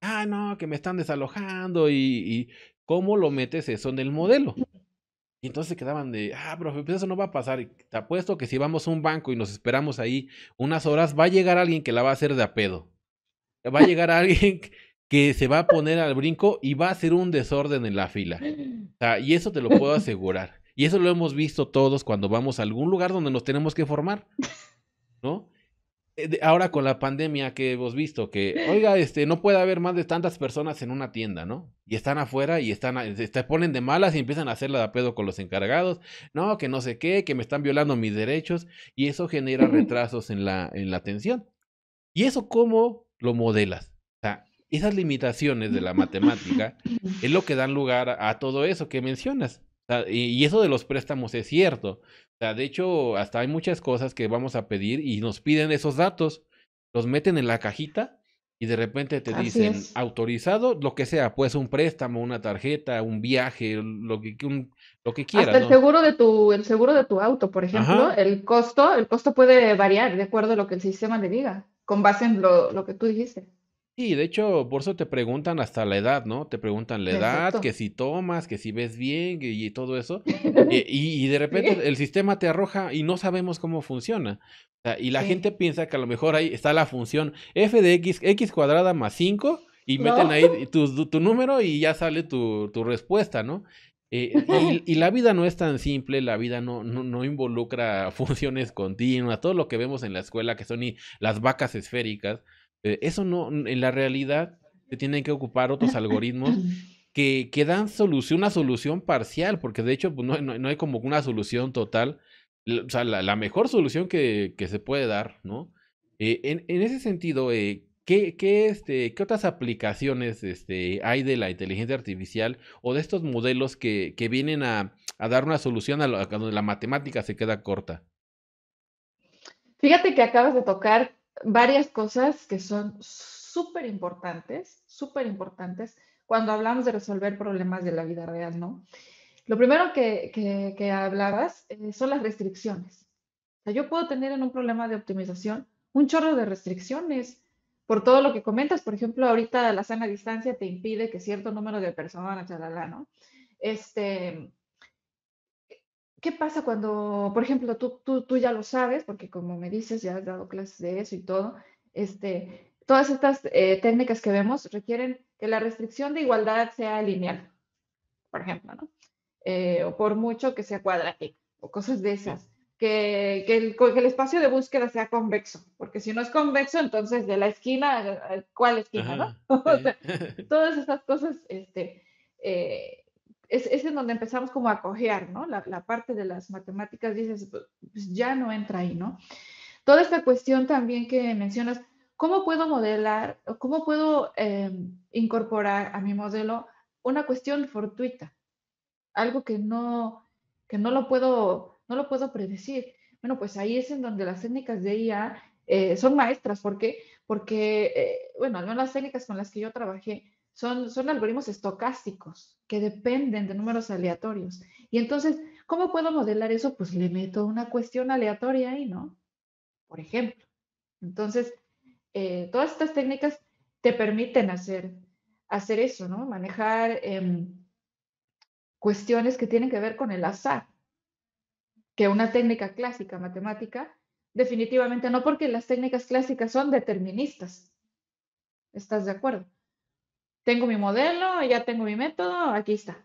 Ah, no, que me están desalojando y, y ¿cómo lo metes eso en el modelo? Y entonces se quedaban de, ah, profe, pues eso no va a pasar. te apuesto que si vamos a un banco y nos esperamos ahí unas horas, va a llegar alguien que la va a hacer de a pedo. Va a llegar alguien que se va a poner al brinco y va a hacer un desorden en la fila. O sea, y eso te lo puedo asegurar. Y eso lo hemos visto todos cuando vamos a algún lugar donde nos tenemos que formar, ¿no? Eh, ahora con la pandemia que hemos visto que, oiga, este, no puede haber más de tantas personas en una tienda, ¿no? Y están afuera y están, eh, se ponen de malas y empiezan a hacerla de pedo con los encargados, no, que no sé qué, que me están violando mis derechos y eso genera retrasos en la, en la atención. ¿Y eso cómo lo modelas? O sea, esas limitaciones de la matemática es lo que dan lugar a todo eso que mencionas y, eso de los préstamos es cierto. O de hecho, hasta hay muchas cosas que vamos a pedir y nos piden esos datos, los meten en la cajita y de repente te dicen autorizado, lo que sea, pues un préstamo, una tarjeta, un viaje, lo que, lo que quieras. el seguro de tu, el seguro de tu auto, por ejemplo, el costo, el costo puede variar de acuerdo a lo que el sistema le diga, con base en lo, lo que tú dijiste. Y de hecho, por eso te preguntan hasta la edad, ¿no? Te preguntan la edad, que si tomas, que si ves bien y, todo eso. Eh, y, de repente el sistema te arroja y no sabemos cómo funciona. y la gente piensa que a lo mejor ahí está la función f de x, x cuadrada más 5 y meten ahí tu, número y ya sale tu, respuesta, ¿no? Eh, y, la vida no es tan simple, la vida no, no, no, involucra funciones continuas, todo lo que vemos en la escuela que son las vacas esféricas, eh, eso no, en la realidad se tienen que ocupar otros algoritmos que, que dan solución, una solución parcial, porque de hecho pues, no, hay como una solución total, o sea, la, mejor solución que, se puede dar, ¿no? Eh, en, ese sentido, eh, ¿qué, este, otras aplicaciones este, hay de la inteligencia artificial o de estos modelos que, vienen a, dar una solución a, a donde la matemática se queda corta? Fíjate que acabas de tocar varias cosas que son súper importantes, súper importantes cuando hablamos de resolver problemas de la vida real, ¿no? Lo primero que, que, hablabas eh, son las restricciones. O sea, yo puedo tener en un problema de optimización un chorro de restricciones por todo lo que comentas. Por ejemplo, ahorita la sana distancia te impide que cierto número de personas, chalala, ¿no? Este, ¿qué pasa cuando, por ejemplo, tú, tú, tú, ya lo sabes, porque como me dices, ya has dado clases de eso y todo, este, todas estas eh, técnicas que vemos requieren que la restricción de igualdad sea lineal, por ejemplo, ¿no? Eh, o por mucho que sea cuadrática, o cosas de esas. Que, que, el, espacio de búsqueda sea convexo, porque si no es convexo, entonces de la esquina, eh, ¿cuál esquina, no? todas estas cosas, este, es, en donde empezamos como a cojear, ¿no? La, parte de las matemáticas, dices, pues, pues ya no entra ahí, ¿no? Toda esta cuestión también que mencionas, ¿cómo puedo modelar, cómo puedo em, incorporar a mi modelo una cuestión fortuita? Algo que no, no lo puedo, no lo puedo predecir. Bueno, pues ahí es en donde las técnicas de IA eh, son maestras. ¿Por qué? Porque, eh, bueno, al menos las técnicas con las que yo trabajé, son, algoritmos estocásticos que dependen de números aleatorios. Y entonces, ¿cómo puedo modelar eso? Pues le meto una cuestión aleatoria ahí, ¿no? Por ejemplo. Entonces, eh, todas estas técnicas te permiten hacer, hacer eso, ¿no? Manejar em, cuestiones que tienen que ver con el azar, que una técnica clásica matemática definitivamente no, porque las técnicas clásicas son deterministas. ¿Estás de acuerdo? tengo mi modelo, ya tengo mi método, aquí está.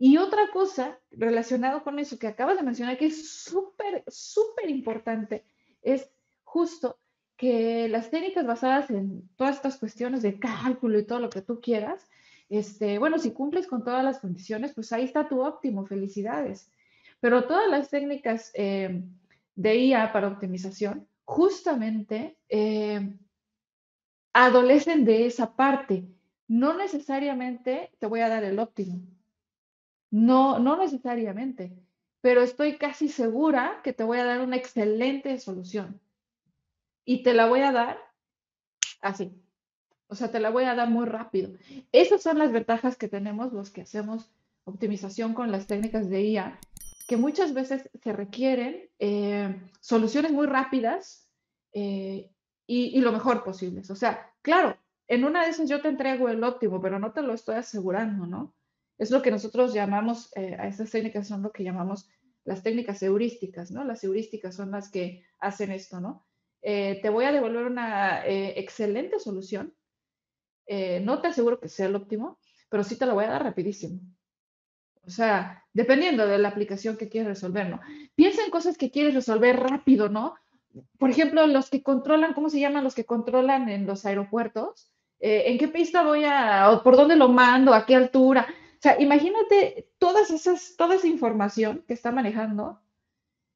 Y otra cosa relacionada con eso que acabas de mencionar, que es súper, súper importante, es justo que las técnicas basadas en todas estas cuestiones de cálculo y todo lo que tú quieras, este, bueno, si cumples con todas las condiciones, pues ahí está tu óptimo, felicidades. Pero todas las técnicas eh, de IA para optimización justamente eh, adolecen de esa parte, no necesariamente te voy a dar el óptimo. No, no necesariamente, pero estoy casi segura que te voy a dar una excelente solución. Y te la voy a dar así. O sea, te la voy a dar muy rápido. Esas son las ventajas que tenemos los que hacemos optimización con las técnicas de IA, que muchas veces se requieren eh, soluciones muy rápidas eh, y, lo mejor posible, O sea, claro, en una de esas yo te entrego el óptimo, pero no te lo estoy asegurando, ¿no? Es lo que nosotros llamamos, eh, a esas técnicas son lo que llamamos las técnicas heurísticas, ¿no? Las heurísticas son las que hacen esto, ¿no? Eh, te voy a devolver una eh, excelente solución. no te aseguro que sea el óptimo, pero sí te lo voy a dar rapidísimo. O sea, dependiendo de la aplicación que quieres resolver, ¿no? Piensa en cosas que quieres resolver rápido, ¿no? Por ejemplo, los que controlan, ¿cómo se llaman los que controlan en los aeropuertos? Eh, en qué pista voy a, por dónde lo mando, a qué altura. O sea, imagínate todas esas, toda esa información que está manejando,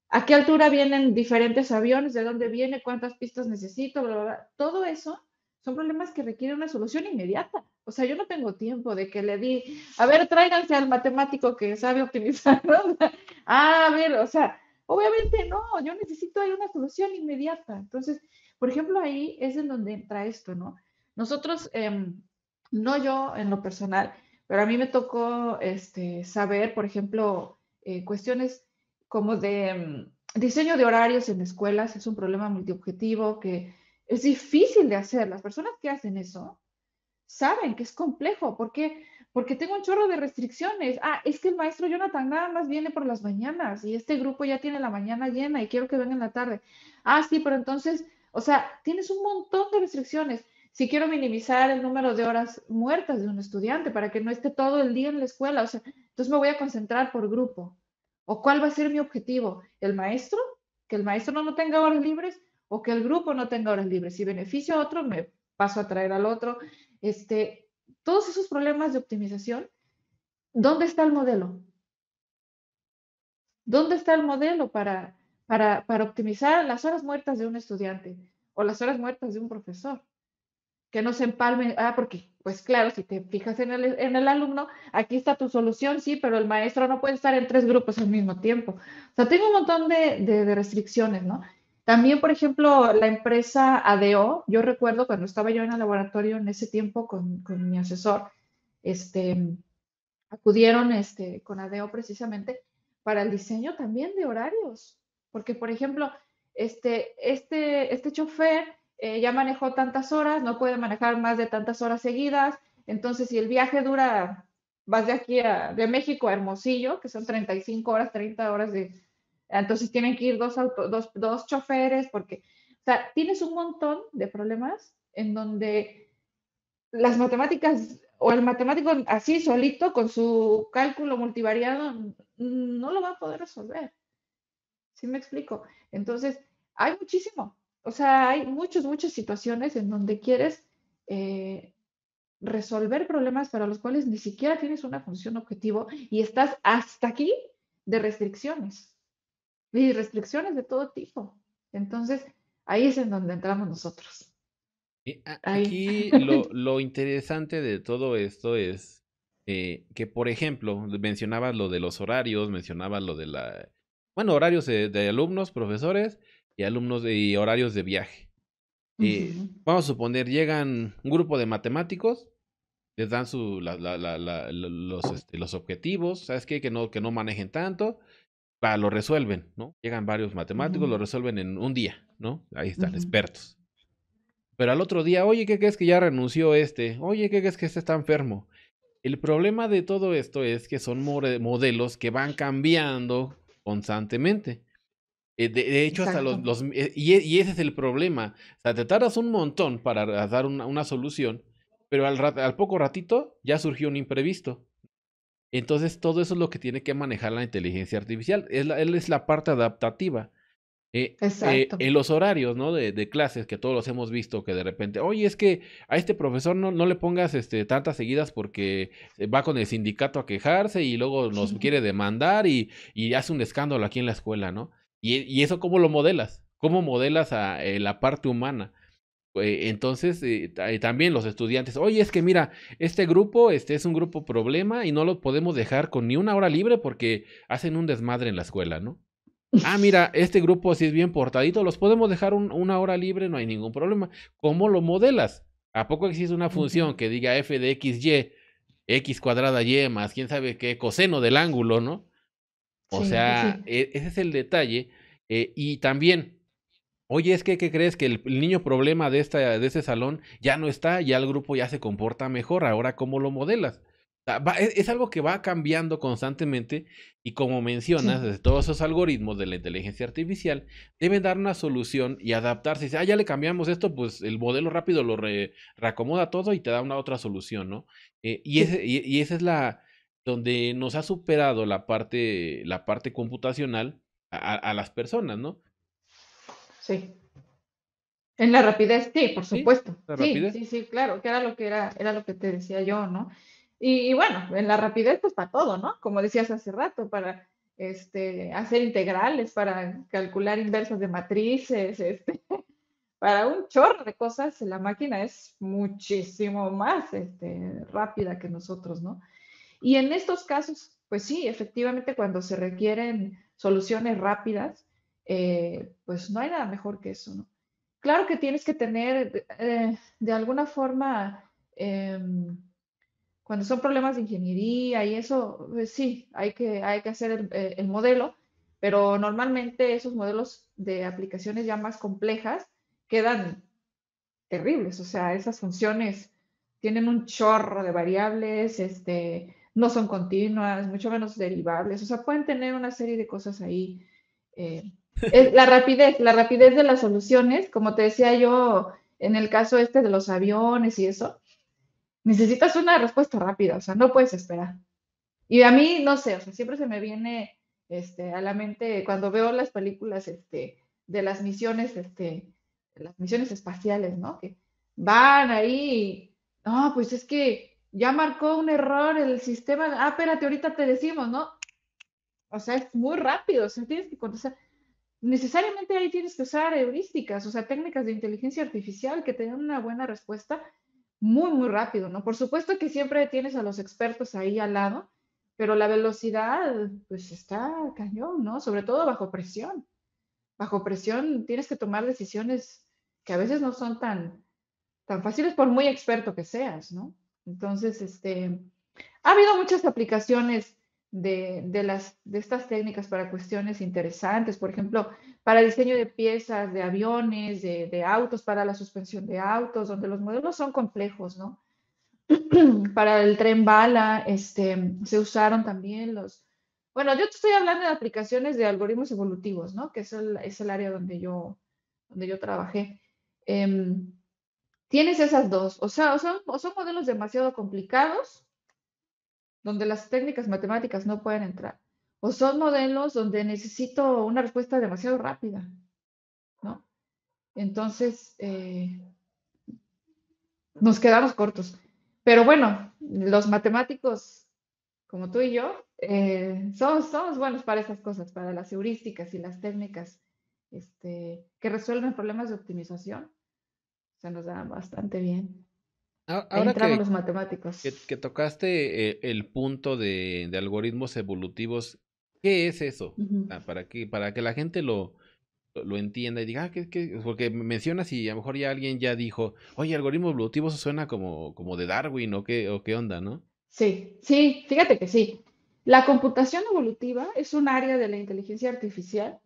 a qué altura vienen diferentes aviones, de dónde viene, cuántas pistas necesito, Todo eso son problemas que requieren una solución inmediata. O sea, yo no tengo tiempo de que le di, a ver, tráiganse al matemático que sabe optimizar. Ah, a ver, o sea, obviamente no, yo necesito ahí una solución inmediata. Entonces, por ejemplo, ahí es en donde entra esto, ¿no? Nosotros, em, no yo en lo personal, pero a mí me tocó este, saber, por ejemplo, eh, cuestiones como de mm, diseño de horarios en escuelas, es un problema multiobjetivo que es difícil de hacer. Las personas que hacen eso saben que es complejo. ¿Por Porque tengo un chorro de restricciones. Ah, es que el maestro Jonathan nada más viene por las mañanas y este grupo ya tiene la mañana llena y quiero que venga en la tarde. Ah, sí, pero entonces, o sea, tienes un montón de restricciones si quiero minimizar el número de horas muertas de un estudiante para que no esté todo el día en la escuela, o sea, entonces me voy a concentrar por grupo. ¿O cuál va a ser mi objetivo? ¿El maestro? ¿Que el maestro no, tenga horas libres? ¿O que el grupo no tenga horas libres? Si beneficio a otro, me paso a traer al otro. Este, todos esos problemas de optimización, ¿dónde está el modelo? ¿Dónde está el modelo para, para, para optimizar las horas muertas de un estudiante o las horas muertas de un profesor? que no se empalmen, ah, porque, pues claro, si te fijas en el, en alumno, aquí está tu solución, sí, pero el maestro no puede estar en tres grupos al mismo tiempo. O sea, tengo un montón de, restricciones, ¿no? También, por ejemplo, la empresa ADO, yo recuerdo cuando estaba yo en el laboratorio en ese tiempo con, mi asesor, este, acudieron este, con ADO precisamente para el diseño también de horarios, porque, por ejemplo, este, este, este chofer eh, ya manejó tantas horas, no puede manejar más de tantas horas seguidas. Entonces, si el viaje dura, vas de aquí a, de México a Hermosillo, que son 35 horas, 30 horas de... Entonces tienen que ir dos, auto, dos, dos choferes porque, o sea, tienes un montón de problemas en donde las matemáticas o el matemático así solito con su cálculo multivariado no lo va a poder resolver. ¿Sí me explico? Entonces, hay muchísimo, o sea, hay muchas, muchas situaciones en donde quieres eh, resolver problemas para los cuales ni siquiera tienes una función objetivo y estás hasta aquí de restricciones y restricciones de todo tipo. Entonces, ahí es en donde entramos nosotros. Eh, aquí lo, interesante de todo esto es eh, que, por ejemplo, mencionabas lo de los horarios, mencionabas lo de la... Bueno, horarios de alumnos, profesores, y alumnos y horarios de viaje. y eh, Vamos a suponer, llegan un grupo de matemáticos, les dan su, este, los, objetivos, ¿sabes qué? Que no, que no manejen tanto, para lo resuelven, ¿no? Llegan varios matemáticos, lo resuelven en un día, ¿no? Ahí están, expertos. Pero al otro día, oye, ¿qué crees que ya renunció este? Oye, ¿qué crees que este está enfermo? El problema de todo esto es que son modelos que van cambiando constantemente. Eh, de, hecho, hasta los... Eh, e, y, ese es el problema. O sea, te tardas un montón para dar una, solución, pero al, poco ratito ya surgió un imprevisto. Entonces, todo eso es lo que tiene que manejar la inteligencia artificial. Es la, él es la parte adaptativa. Eh, en los horarios, ¿no? De, clases que todos los hemos visto que de repente, oye, es que a este profesor no, no le pongas este, tantas seguidas porque va con el sindicato a quejarse y luego nos quiere demandar y, y hace un escándalo aquí en la escuela, ¿no? E, ¿Y, eso cómo lo modelas? ¿Cómo modelas a, eh, la parte humana? Eh, entonces, eh, también los estudiantes, oye, es que mira, este grupo este es un grupo problema y no lo podemos dejar con ni una hora libre porque hacen un desmadre en la escuela, ¿no? Ah, mira, este grupo si es bien portadito, los podemos dejar una hora libre, no hay ningún problema. ¿Cómo lo modelas? ¿A poco existe una función que diga f de x, y, x cuadrada y más quién sabe qué, coseno del ángulo, ¿no? O pues sea, e, ese es el detalle. Eh, y también, oye, es que, ¿qué crees? Que el, niño problema de, esta, de ese salón ya no está, ya el grupo ya se comporta mejor, ahora cómo lo modelas. E, es, algo que va cambiando constantemente y como mencionas, todos esos algoritmos de la inteligencia artificial deben dar una solución y adaptarse. Si ah, ya le cambiamos esto, pues el modelo rápido lo reacomoda todo y te da una otra solución, ¿no? Eh, y, ese, y, esa es la, donde nos ha superado la parte, la parte computacional a, las personas, ¿no? Sí. En la rapidez, sí, por supuesto. Sí, sí, sí, claro, que era lo que era, era lo que te decía yo, ¿no? Y, bueno, en la rapidez, pues para todo, ¿no? Como decías hace rato, para este, hacer integrales, para calcular inversas de matrices, este, para un chorro de cosas, la máquina es muchísimo más este, rápida que nosotros, ¿no? Y en estos casos, pues sí, efectivamente cuando se requieren soluciones rápidas, eh, pues no hay nada mejor que eso, ¿no? Claro que tienes que tener eh, de alguna forma, em, cuando son problemas de ingeniería y eso, pues sí, hay que, hay que hacer eh, el modelo, pero normalmente esos modelos de aplicaciones ya más complejas quedan terribles, o sea, esas funciones tienen un chorro de variables, este, no son continuas, mucho menos derivables, o sea, pueden tener una serie de cosas ahí. Eh, es la rapidez, la rapidez de las soluciones, como te decía yo en el caso este de los aviones y eso, necesitas una respuesta rápida, o sea, no puedes esperar. Y a mí, no sé, o siempre se me viene este, a la mente cuando veo las películas este, de las misiones, este, las misiones espaciales, ¿no? Que van ahí, no, pues es que ya marcó un error el sistema, ah, espérate, ahorita te decimos, ¿no? O sea, es muy rápido, o sea, tienes que Necesariamente ahí tienes que usar heurísticas, o sea, técnicas de inteligencia artificial que te dan una buena respuesta muy, muy rápido, ¿no? Por supuesto que siempre tienes a los expertos ahí al lado, pero la velocidad, pues está cañón, ¿no? Sobre todo bajo presión. Bajo presión tienes que tomar decisiones que a veces no son tan, tan fáciles por muy experto que seas, ¿no? Entonces, este, ha habido muchas aplicaciones de, de, las, de estas técnicas para cuestiones interesantes, por ejemplo, para diseño de piezas, de aviones, de, autos, para la suspensión de autos, donde los modelos son complejos, ¿no? para el tren bala, este, se usaron también los... Bueno, yo te estoy hablando de aplicaciones de algoritmos evolutivos, ¿no? Que es el, es el área donde yo, donde yo trabajé. Eh, Tienes esas dos, o sea, o son, modelos demasiado complicados donde las técnicas matemáticas no pueden entrar, o son modelos donde necesito una respuesta demasiado rápida, ¿no? Entonces, eh, nos quedamos cortos. Pero bueno, los matemáticos como tú y yo eh, somos, buenos para esas cosas, para las heurísticas y las técnicas este, que resuelven problemas de optimización se nos da bastante bien. Ahora Entramos los matemáticos. Que, tocaste eh, el punto de, algoritmos evolutivos, ¿qué es eso? Ah, para, que, para que la gente lo, lo, entienda y diga, ah, ¿qué, porque mencionas y a lo mejor ya alguien ya dijo, oye, algoritmos evolutivo suena como, como de Darwin o qué, o qué onda, ¿no? Sí, sí, fíjate que sí. La computación evolutiva es un área de la inteligencia artificial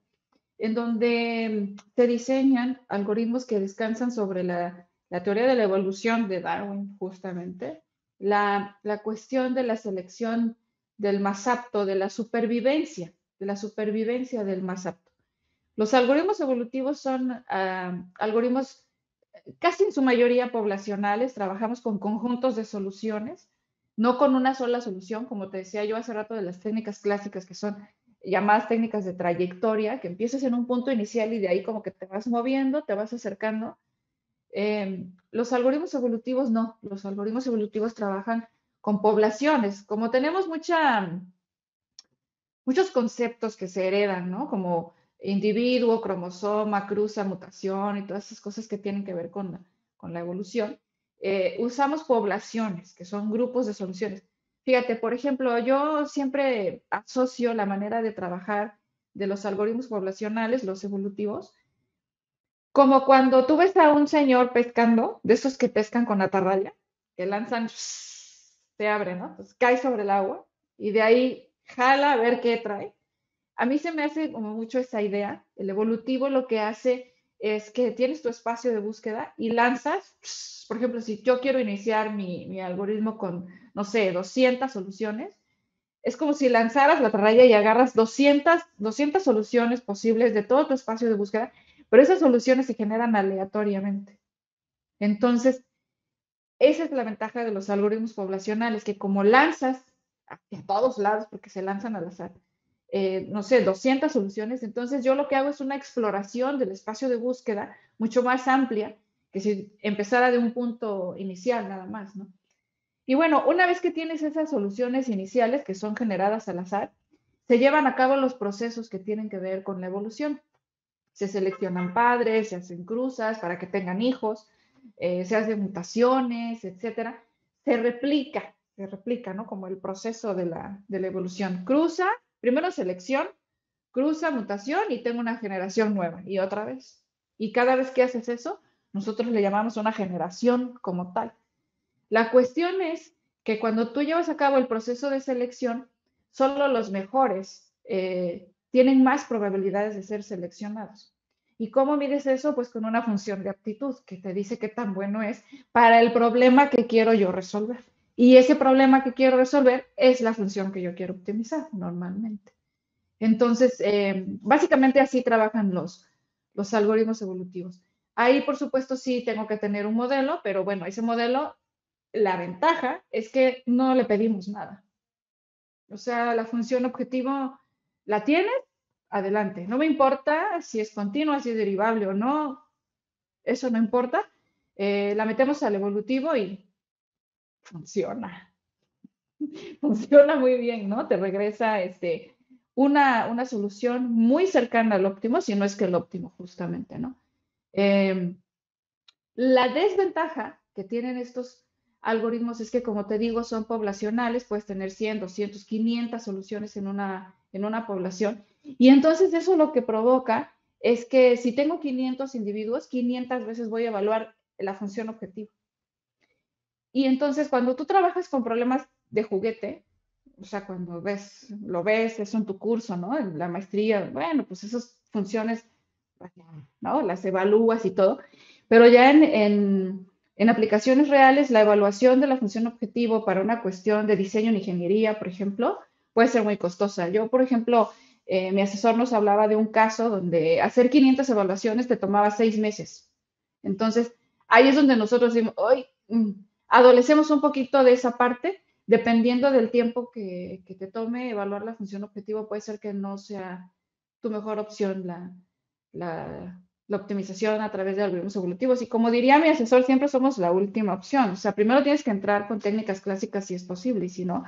en donde se mm, diseñan algoritmos que descansan sobre la, teoría de la evolución de Darwin, justamente, la, cuestión de la selección del más apto, de la supervivencia, de la supervivencia del más apto. Los algoritmos evolutivos son ah, algoritmos eh, casi en su mayoría poblacionales, trabajamos con conjuntos de soluciones, no con una sola solución, como te decía yo hace rato de las técnicas clásicas que son llamadas técnicas de trayectoria, que empiezas en un punto inicial y de ahí como que te vas moviendo, te vas acercando. Em, los algoritmos evolutivos no, los algoritmos evolutivos trabajan con poblaciones. Como tenemos mucha, muchos conceptos que se heredan, ¿no? Como individuo, cromosoma, cruza, mutación y todas esas cosas que tienen que ver con la, con la evolución, eh, usamos poblaciones, que son grupos de soluciones. Fíjate, por ejemplo, yo siempre asocio la manera de trabajar de los algoritmos poblacionales, los evolutivos, como cuando tú ves a un señor pescando, de esos que pescan con atarraya, que lanzan, se abre, ¿no? Pues cae sobre el agua y de ahí jala a ver qué trae. A mí se me hace como mucho esa idea. El evolutivo lo que hace es que tienes tu espacio de búsqueda y lanzas, por ejemplo, si yo quiero iniciar mi, algoritmo con, no sé, 200 soluciones, es como si lanzaras la tralla y agarras 200, 200 soluciones posibles de todo tu espacio de búsqueda, pero esas soluciones se generan aleatoriamente. Entonces, esa es la ventaja de los algoritmos poblacionales, que como lanzas a todos lados, porque se lanzan al azar, eh, no sé, 200 soluciones. Entonces yo lo que hago es una exploración del espacio de búsqueda mucho más amplia que si empezara de un punto inicial nada más, ¿no? Y bueno, una vez que tienes esas soluciones iniciales que son generadas al azar, se llevan a cabo los procesos que tienen que ver con la evolución. Se seleccionan padres, se hacen cruzas para que tengan hijos, eh, se hacen mutaciones, etcétera. Se replica, se replica, ¿no? Como el proceso de la, de la evolución. Cruza, Primero selección, cruza mutación y tengo una generación nueva y otra vez. Y cada vez que haces eso, nosotros le llamamos una generación como tal. La cuestión es que cuando tú llevas a cabo el proceso de selección, solo los mejores eh, tienen más probabilidades de ser seleccionados. ¿Y cómo mides eso? Pues con una función de aptitud que te dice qué tan bueno es para el problema que quiero yo resolver. Y ese problema que quiero resolver es la función que yo quiero optimizar normalmente. Entonces, eh, básicamente así trabajan los, los algoritmos evolutivos. Ahí, por supuesto, sí tengo que tener un modelo, pero bueno, ese modelo, la ventaja es que no le pedimos nada. O sea, la función objetivo la tiene, adelante. No me importa si es continua, si es derivable o no, eso no importa. Eh, la metemos al evolutivo y funciona. Funciona muy bien, ¿no? Te regresa este, una, solución muy cercana al óptimo, si no es que el óptimo, justamente, ¿no? Em, la desventaja que tienen estos algoritmos es que, como te digo, son poblacionales, puedes tener 100, 200, 500 soluciones en una, en una población. Y entonces eso lo que provoca es que si tengo 500 individuos, 500 veces voy a evaluar la función objetivo. Y entonces cuando tú trabajas con problemas de juguete, o sea, cuando ves, lo ves, eso en tu curso, ¿no? En la maestría, bueno, pues esas funciones, ¿no? Las evalúas y todo, pero ya en, en, en aplicaciones reales, la evaluación de la función objetivo para una cuestión de diseño en ingeniería, por ejemplo, puede ser muy costosa. Yo, por ejemplo, eh, mi asesor nos hablaba de un caso donde hacer 500 evaluaciones te tomaba seis meses. Entonces, ahí es donde nosotros decimos, hoy adolecemos un poquito de esa parte, dependiendo del tiempo que, te tome evaluar la función objetivo, puede ser que no sea tu mejor opción la, la, la optimización a través de algoritmos evolutivos. Y como diría mi asesor, siempre somos la última opción. O sea, primero tienes que entrar con técnicas clásicas si es posible, y si no,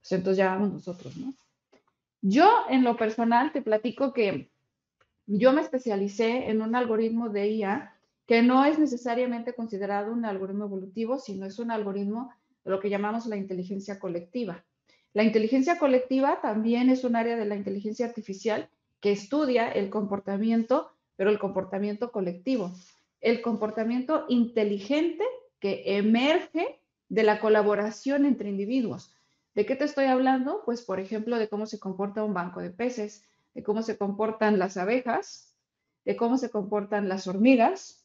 pues entonces ya vamos nosotros, ¿no? Yo, en lo personal, te platico que yo me especialicé en un algoritmo de IA que no es necesariamente considerado un algoritmo evolutivo, sino es un algoritmo de lo que llamamos la inteligencia colectiva. La inteligencia colectiva también es un área de la inteligencia artificial que estudia el comportamiento, pero el comportamiento colectivo, el comportamiento inteligente que emerge de la colaboración entre individuos. ¿De qué te estoy hablando? Pues, por ejemplo, de cómo se comporta un banco de peces, de cómo se comportan las abejas, de cómo se comportan las hormigas,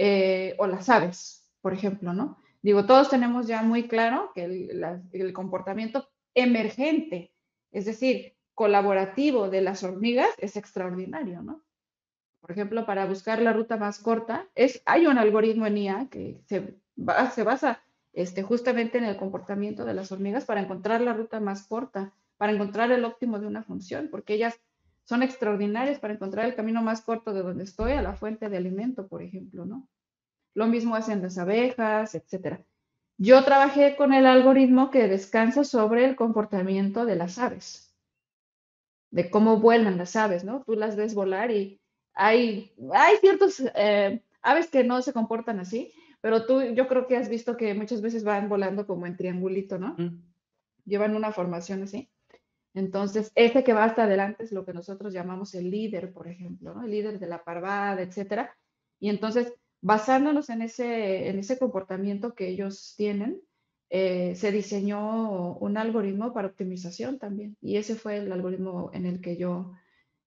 eh, o las aves, por ejemplo, ¿no? Digo, todos tenemos ya muy claro que el, comportamiento emergente, es decir, colaborativo de las hormigas es extraordinario, ¿no? Por ejemplo, para buscar la ruta más corta, es, hay un algoritmo en IA que se, se basa este, justamente en el comportamiento de las hormigas para encontrar la ruta más corta, para encontrar el óptimo de una función, porque ellas son extraordinarias para encontrar el camino más corto de donde estoy a la fuente de alimento, por ejemplo, ¿no? Lo mismo hacen las abejas, etcétera. Yo trabajé con el algoritmo que descansa sobre el comportamiento de las aves, de cómo vuelan las aves, ¿no? Tú las ves volar y hay, hay ciertos eh, aves que no se comportan así, pero tú yo creo que has visto que muchas veces van volando como en triangulito, ¿no? Llevan una formación así. Entonces, este que va hasta adelante es lo que nosotros llamamos el líder, por ejemplo, el líder de la parvada, etcétera. Y entonces, basándonos en ese, en ese comportamiento que ellos tienen, eh, se diseñó un algoritmo para optimización también. Y ese fue el algoritmo en el que yo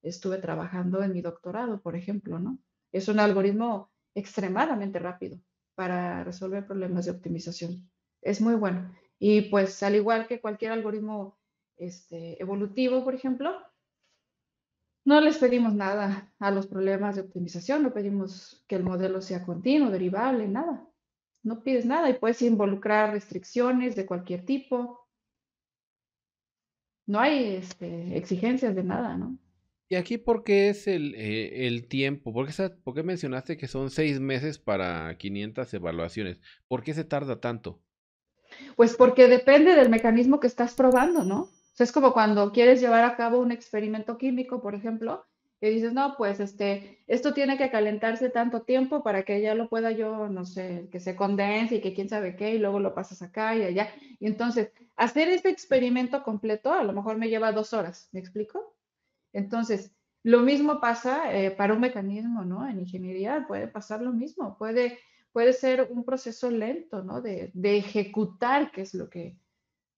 estuve trabajando en mi doctorado, por ejemplo, ¿no? Es un algoritmo extremadamente rápido para resolver problemas de optimización. Es muy bueno. Y pues al igual que cualquier algoritmo este, evolutivo, por ejemplo, no les pedimos nada a los problemas de optimización, no pedimos que el modelo sea continuo, derivable, nada. No pides nada y puedes involucrar restricciones de cualquier tipo. No hay este, exigencias de nada, ¿no? ¿Y aquí por qué es el, eh, tiempo? ¿Por qué, mencionaste que son seis meses para 500 evaluaciones? ¿Por qué se tarda tanto? Pues porque depende del mecanismo que estás probando, ¿no? Entonces, es como cuando quieres llevar a cabo un experimento químico, por ejemplo, y dices, no, pues este, esto tiene que calentarse tanto tiempo para que ya lo pueda yo, no sé, que se condense y que quién sabe qué, y luego lo pasas acá y allá. Y entonces, hacer este experimento completo a lo mejor me lleva dos horas, ¿me explico? Entonces, lo mismo pasa eh, para un mecanismo, ¿no? En ingeniería puede pasar lo mismo, puede, puede ser un proceso lento, ¿no? De, ejecutar, qué es lo que,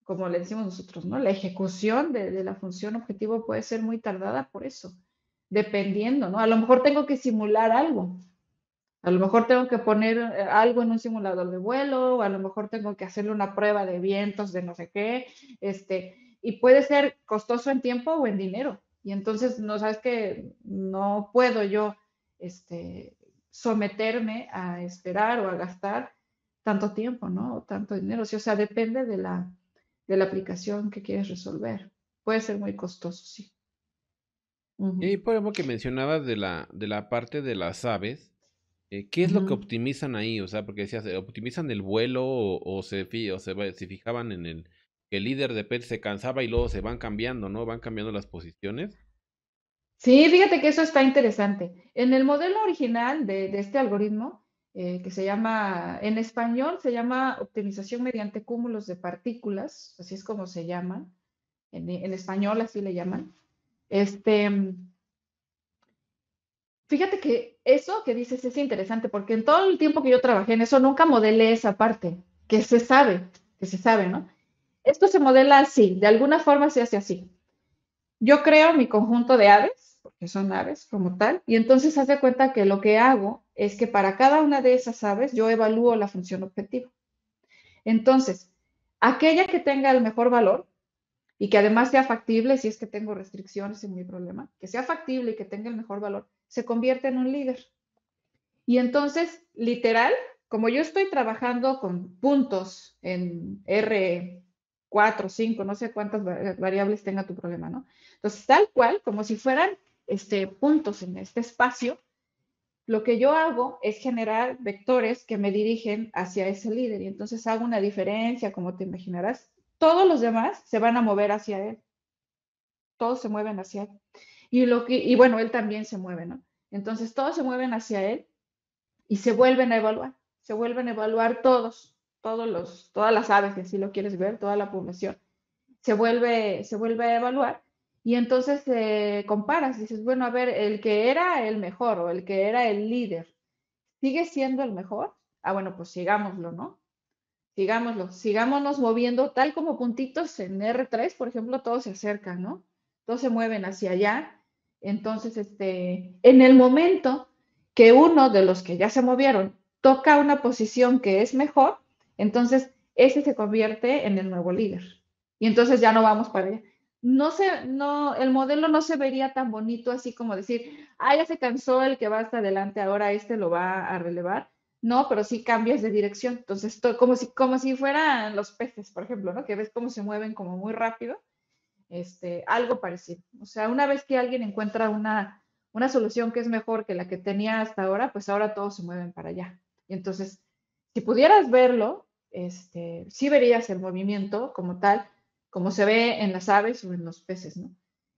como le decimos nosotros, ¿no? La ejecución de, la función objetivo puede ser muy tardada por eso, dependiendo, ¿no? A lo mejor tengo que simular algo, a lo mejor tengo que poner eh, algo en un simulador de vuelo, o a lo mejor tengo que hacerle una prueba de vientos, de no sé qué, este, y puede ser costoso en tiempo o en dinero. Y entonces, no sabes que no puedo yo este, someterme a esperar o a gastar tanto tiempo, ¿no? O tanto dinero. o sea, depende de la, de la aplicación que quieres resolver. Puede ser muy costoso, sí. Y por ejemplo, que mencionabas de la, de la parte de las aves, eh, ¿qué es lo que optimizan ahí? O sea, porque decías, eh, ¿optimizan el vuelo o, se, o se, fijaban en el, el líder de PET se cansaba y luego se van cambiando, ¿no? Van cambiando las posiciones. Sí, fíjate que eso está interesante. En el modelo original de este algoritmo, eh, que se llama, en español se llama optimización mediante cúmulos de partículas, así es como se llama, en, español así le llaman. Este, mm, fíjate que eso que dices es interesante, porque en todo el tiempo que yo trabajé en eso nunca modelé esa parte, que se sabe, que se sabe, ¿no? Esto se modela así, de alguna forma se hace así. Yo creo mi conjunto de aves, porque son aves como tal. Y entonces haz de cuenta que lo que hago es que para cada una de esas aves yo evalúo la función objetivo. Entonces, aquella que tenga el mejor valor y que además sea factible, si es que tengo restricciones en mi problema, que sea factible y que tenga el mejor valor, se convierte en un líder. Y entonces, literal, como yo estoy trabajando con puntos en R, 4, 5, no sé cuántas variables tenga tu problema, ¿no? Entonces, tal cual, como si fueran este, puntos en este espacio, lo que yo hago es generar vectores que me dirigen hacia ese líder y entonces hago una diferencia, como te imaginarás. Todos los demás se van a mover hacia él. Todos se mueven hacia él. Y, lo que, y bueno, él también se mueve, ¿no? Entonces todos se mueven hacia él y se vuelven a evaluar. Se vuelven a evaluar todos, todos los, todas las aves, si lo quieres ver, toda la población. Se vuelve, se vuelve a evaluar y entonces eh, comparas, dices, bueno, a ver, el que era el mejor o el que era el líder, ¿sigue siendo el mejor? Ah, bueno, pues sigámoslo, ¿no? Sigámoslo, sigámonos moviendo, tal como puntitos en R3, por ejemplo, todos se acercan, ¿no? Todos se mueven hacia allá. Entonces, este, en el momento que uno de los que ya se movieron toca una posición que es mejor, entonces ese se convierte en el nuevo líder. Y entonces ya no vamos para allá no se, no, el modelo no se vería tan bonito así como decir, ah, ya se cansó el que va hasta adelante, ahora este lo va a relevar. No, pero sí cambias de dirección. Entonces, como, si, como si fueran los peces, por ejemplo, ¿no? Que ves cómo se mueven como muy rápido. Este, algo parecido. O sea, una vez que alguien encuentra una, solución que es mejor que la que tenía hasta ahora, pues ahora todos se mueven para allá. Y entonces, si pudieras verlo, este, sí verías el movimiento como tal, como se ve en las aves o en los peces, ¿no?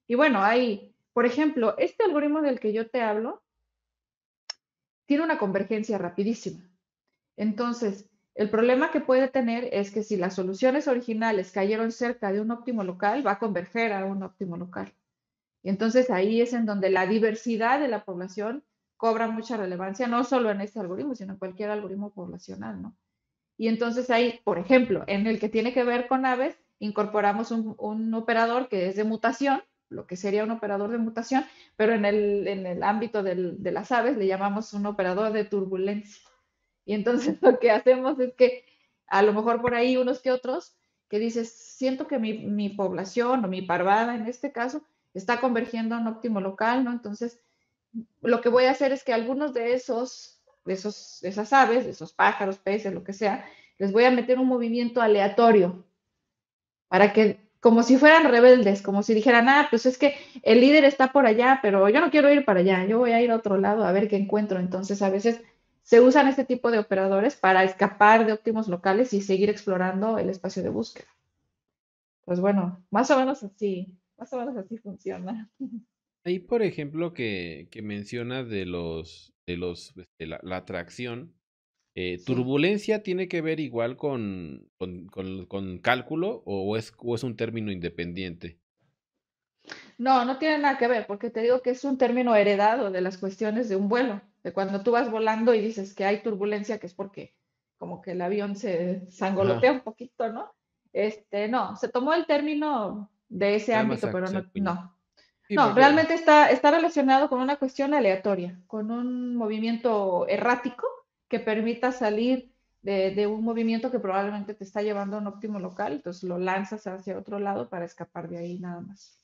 Y bueno, hay, por ejemplo, este algoritmo del que yo te hablo tiene una convergencia rapidísima. Entonces, el problema que puede tener es que si las soluciones originales cayeron cerca de un óptimo local, va a converger a un óptimo local. Y entonces ahí es en donde la diversidad de la población cobra mucha relevancia, no solo en este algoritmo, sino en cualquier algoritmo poblacional, ¿no? Y entonces ahí, por ejemplo, en el que tiene que ver con aves, incorporamos un, operador que es de mutación, lo que sería un operador de mutación, pero en el, ámbito de las aves le llamamos un operador de turbulencia. Y entonces lo que hacemos es que a lo mejor por ahí unos que otros que dices, siento que mi, población o mi parvada en este caso está convergiendo a un óptimo local, ¿no? Entonces, lo que voy a hacer es que algunos de esos, de esos, esas aves, de esos pájaros, peces, lo que sea, les voy a meter un movimiento aleatorio para que como si fueran rebeldes, como si dijeran, ah, pues es que el líder está por allá, pero yo no quiero ir para allá, yo voy a ir a otro lado a ver qué encuentro. Entonces a veces se usan este tipo de operadores para escapar de óptimos locales y seguir explorando el espacio de búsqueda. Pues bueno, más o menos así, más o menos así funciona. Ahí, por ejemplo, que, que mencionas de los, de los, este, la, la atracción, eh, ¿Turbulencia tiene que ver igual con, con, cálculo o es, un término independiente? No, no tiene nada que ver, porque te digo que es un término heredado de las cuestiones de un vuelo, de cuando tú vas volando y dices que hay turbulencia, que es porque como que el avión se sangolotea un poquito, ¿no? Este, no, se tomó el término de ese ámbito, pero no, no. no realmente está, está relacionado con una cuestión aleatoria, con un movimiento errático que permita salir de, un movimiento que probablemente te está llevando a un óptimo local, entonces lo lanzas hacia otro lado para escapar de ahí nada más.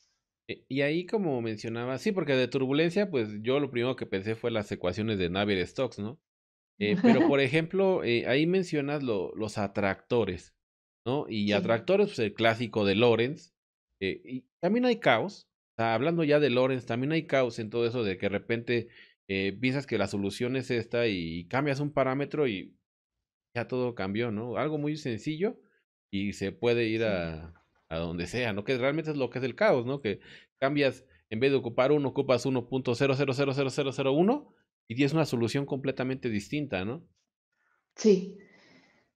E, y ahí como mencionaba, sí, porque de turbulencia, pues yo lo primero que pensé fue las ecuaciones de Navier-Stokes, ¿no? Eh, pero por ejemplo, eh, ahí mencionas los atractores, ¿no? Y atractores, pues el clásico de Lorenz. Eh, y también hay caos, o hablando ya de Lorenz, también hay caos en todo eso de que de repente eh, piensas que la solución es esta y cambias un parámetro y ya todo cambió, ¿no? Algo muy sencillo y se puede ir a, donde sea, ¿no? Que realmente es lo que es el caos, ¿no? Que cambias, en vez de ocupar uno, ocupas 1.0000001 y tienes una solución completamente distinta, ¿no? Sí.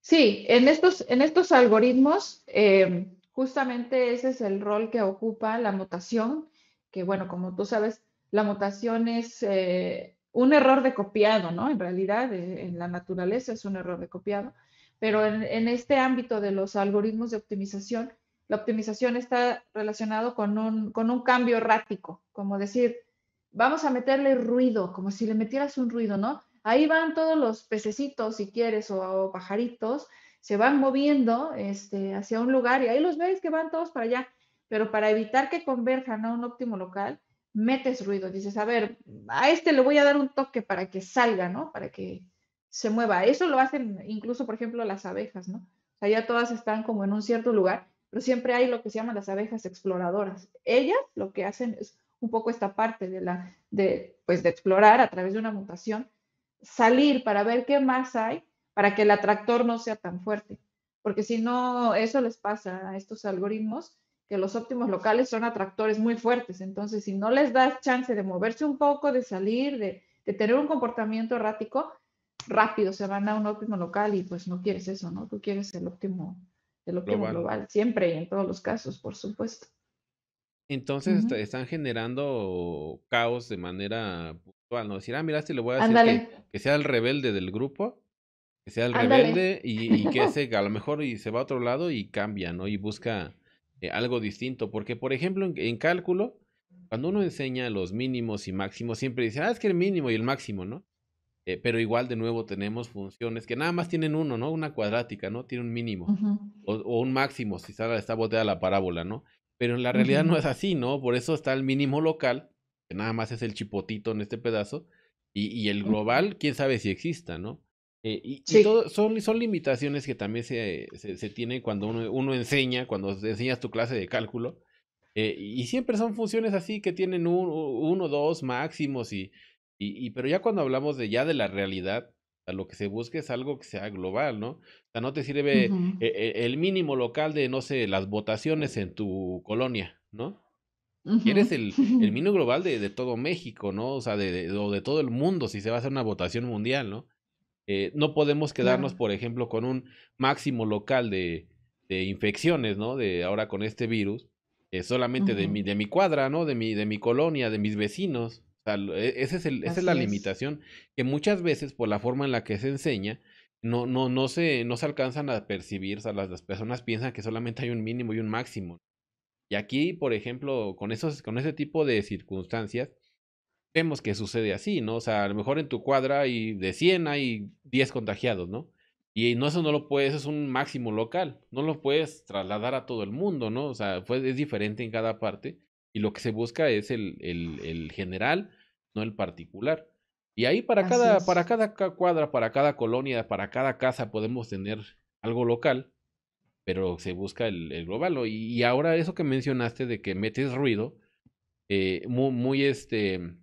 Sí, en estos, en estos algoritmos, em, justamente ese es el rol que ocupa la mutación, que bueno, como tú sabes, la mutación es eh, un error de copiado, ¿no? En realidad, eh, en la naturaleza es un error de copiado, pero en, este ámbito de los algoritmos de optimización, la optimización está relacionado con un, cambio errático, como decir, vamos a meterle ruido, como si le metieras un ruido, ¿no? Ahí van todos los pececitos, si quieres, o, pajaritos, se van moviendo este, hacia un lugar y ahí los ves que van todos para allá, pero para evitar que converjan a un óptimo local, metes ruido, dices, a ver, a este le voy a dar un toque para que salga, ¿no? Para que se mueva. Eso lo hacen incluso, por ejemplo, las abejas, ¿no? O sea, ya todas están como en un cierto lugar, pero siempre hay lo que se llaman las abejas exploradoras. Ellas lo que hacen es un poco esta parte de la, de, pues, de explorar a través de una mutación, salir para ver qué más hay, para que el atractor no sea tan fuerte. Porque si no, eso les pasa a estos algoritmos, que los óptimos locales son atractores muy fuertes. Entonces, si no les das chance de moverse un poco, de salir, de, tener un comportamiento errático, rápido se van a un óptimo local y pues no quieres eso, ¿no? Tú quieres el óptimo, el óptimo global, siempre y en todos los casos, por supuesto. Entonces este, están generando caos de manera puntual, ¿no? Decir, ah, mira, si este le voy a decir que, sea el rebelde del grupo, que sea el rebelde y, que ese a lo mejor y se va a otro lado y cambia, ¿no? Y busca eh, algo distinto. Porque, por ejemplo, en, cálculo, cuando uno enseña los mínimos y máximos, siempre dice, ah, es que el mínimo y el máximo, ¿no? Eh, pero igual de nuevo tenemos funciones que nada más tienen uno, ¿no? Una cuadrática, ¿no? Tiene un mínimo. o, un máximo, si está, está la parábola, ¿no? Pero en la realidad no es así, ¿no? Por eso está el mínimo local, que nada más es el chipotito en este pedazo, y, y el global, quién sabe si exista, ¿no? Eh, y, son, son limitaciones que también se, se, tiene tienen cuando uno, uno, enseña, cuando enseñas tu clase de cálculo. Eh, y siempre son funciones así que tienen uno, dos máximos y, y, pero ya cuando hablamos de ya de la realidad, a lo que se busca es algo que sea global, ¿no? O sea, no te sirve eh, el, mínimo local de, no sé, las votaciones en tu colonia, ¿no? Quieres el, el mínimo global de, de, todo México, ¿no? O sea, de, de, de todo el mundo, si se va a hacer una votación mundial, ¿no? Eh, no podemos quedarnos, por ejemplo, con un máximo local de, infecciones, ¿no? De ahora con este virus, eh, solamente de, mi, cuadra, ¿no? De mi, de mi colonia, de mis vecinos. E, es esa es la limitación que muchas veces por la forma en la que se enseña, no, no, no, se, no alcanzan a percibir, las, las personas piensan que solamente hay un mínimo y un máximo. Y aquí, por ejemplo, con, esos, con ese tipo de circunstancias, vemos que sucede así, ¿no? O sea, a lo mejor en tu cuadra hay de 100 hay 10 contagiados, ¿no? Y no, eso no lo puedes, es un máximo local, no lo puedes trasladar a todo el mundo, ¿no? O sea, pues es diferente en cada parte y lo que se busca es el, general, no el particular. Y ahí para cada, para cada cuadra, para cada colonia, para cada casa podemos tener algo local, pero se busca el, global. Y, ahora eso que mencionaste de que metes ruido, eh, muy este,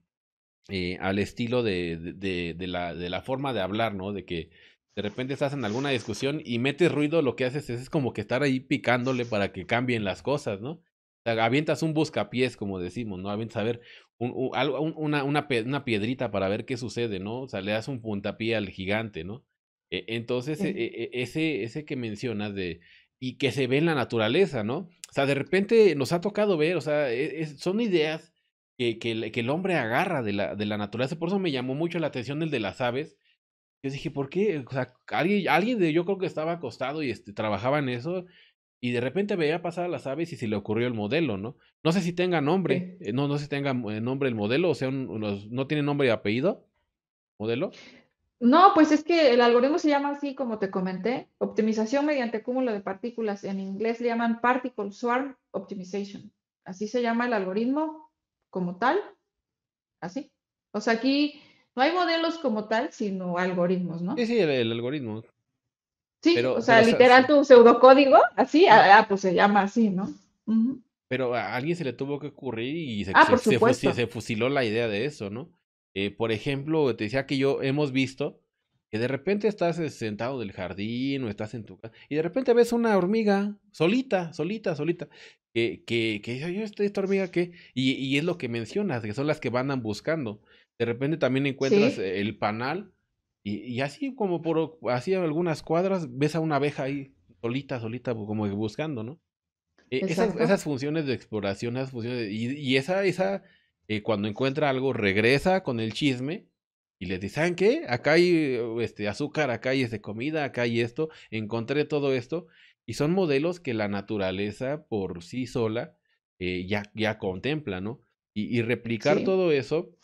eh, al estilo de, la, forma de hablar, ¿no? De que de repente estás en alguna discusión y metes ruido, lo que haces es, como que estar ahí picándole para que cambien las cosas, ¿no? O sea, avientas un buscapiés, como decimos, ¿no? Avientas a ver una, piedrita para ver qué sucede, ¿no? O sea, le das un puntapié al gigante, ¿no? E, entonces, e, e, ese, ese que mencionas de, y que se ve en la naturaleza, ¿no? O sea, de repente nos ha tocado ver, o sea, son ideas que, el, hombre agarra de la, naturaleza. Por eso me llamó mucho la atención el de las aves. Yo dije, ¿por qué? O sea, alguien, de, yo creo que estaba acostado y este, trabajaba en eso y de repente veía pasar a las aves y se le ocurrió el modelo, ¿no? No sé si tenga nombre, eh, no, no sé si tenga eh, nombre el modelo, o sea, no tiene nombre y apellido, modelo. No, pues es que el algoritmo se llama así, como te comenté, optimización mediante cúmulo de partículas. En inglés le llaman Particle Swarm Optimization. Así se llama el algoritmo como tal, así. O sea, aquí no hay modelos como tal, sino algoritmos, ¿no? Sí, sí, el, algoritmo. Sí, o sea, literal tu pseudocódigo, así, ah, ah, pues se llama así, ¿no? Pero a alguien se le tuvo que ocurrir y se, ah, se, fusiló la idea de eso, ¿no? Eh, por ejemplo, te decía que yo hemos visto que de repente estás eh, sentado del jardín o estás en tu casa y de repente ves una hormiga solita, solita, solita, que, que, que yo este, esta hormiga que, y, es lo que mencionas, que son las que andan buscando. De repente también encuentras el panal y, así como por así algunas cuadras ves a una abeja ahí solita, solita, como buscando, ¿no? E, esas, esas, funciones de exploración, esas funciones y, esa, esa eh, cuando encuentra algo regresa con el chisme y les dicen, ¿saben Acá hay uh, este, azúcar, acá hay este, comida, acá hay esto, encontré todo esto. Y son modelos que la naturaleza por sí sola eh, ya, ya contempla, ¿no? Y, replicar todo eso,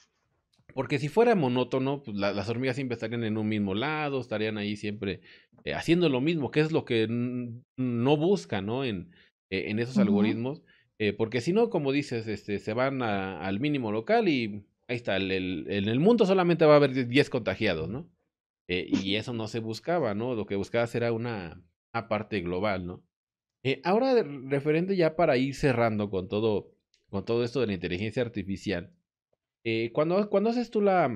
porque si fuera monótono, pues, las hormigas siempre estarían en un mismo lado, estarían ahí siempre eh, haciendo lo mismo, que es lo que no busca, ¿no? En, e, esos algoritmos. Eh, porque si no, como dices, este, se van al mínimo local y ahí está, el, en el mundo solamente va a haber 10 contagiados, ¿no? Eh, y eso no se buscaba, ¿no? Lo que buscaba era una, parte global, ¿no? Eh, ahora, referente ya para ir cerrando con todo, con todo esto de la inteligencia artificial, eh, cuando, cuando haces tú la,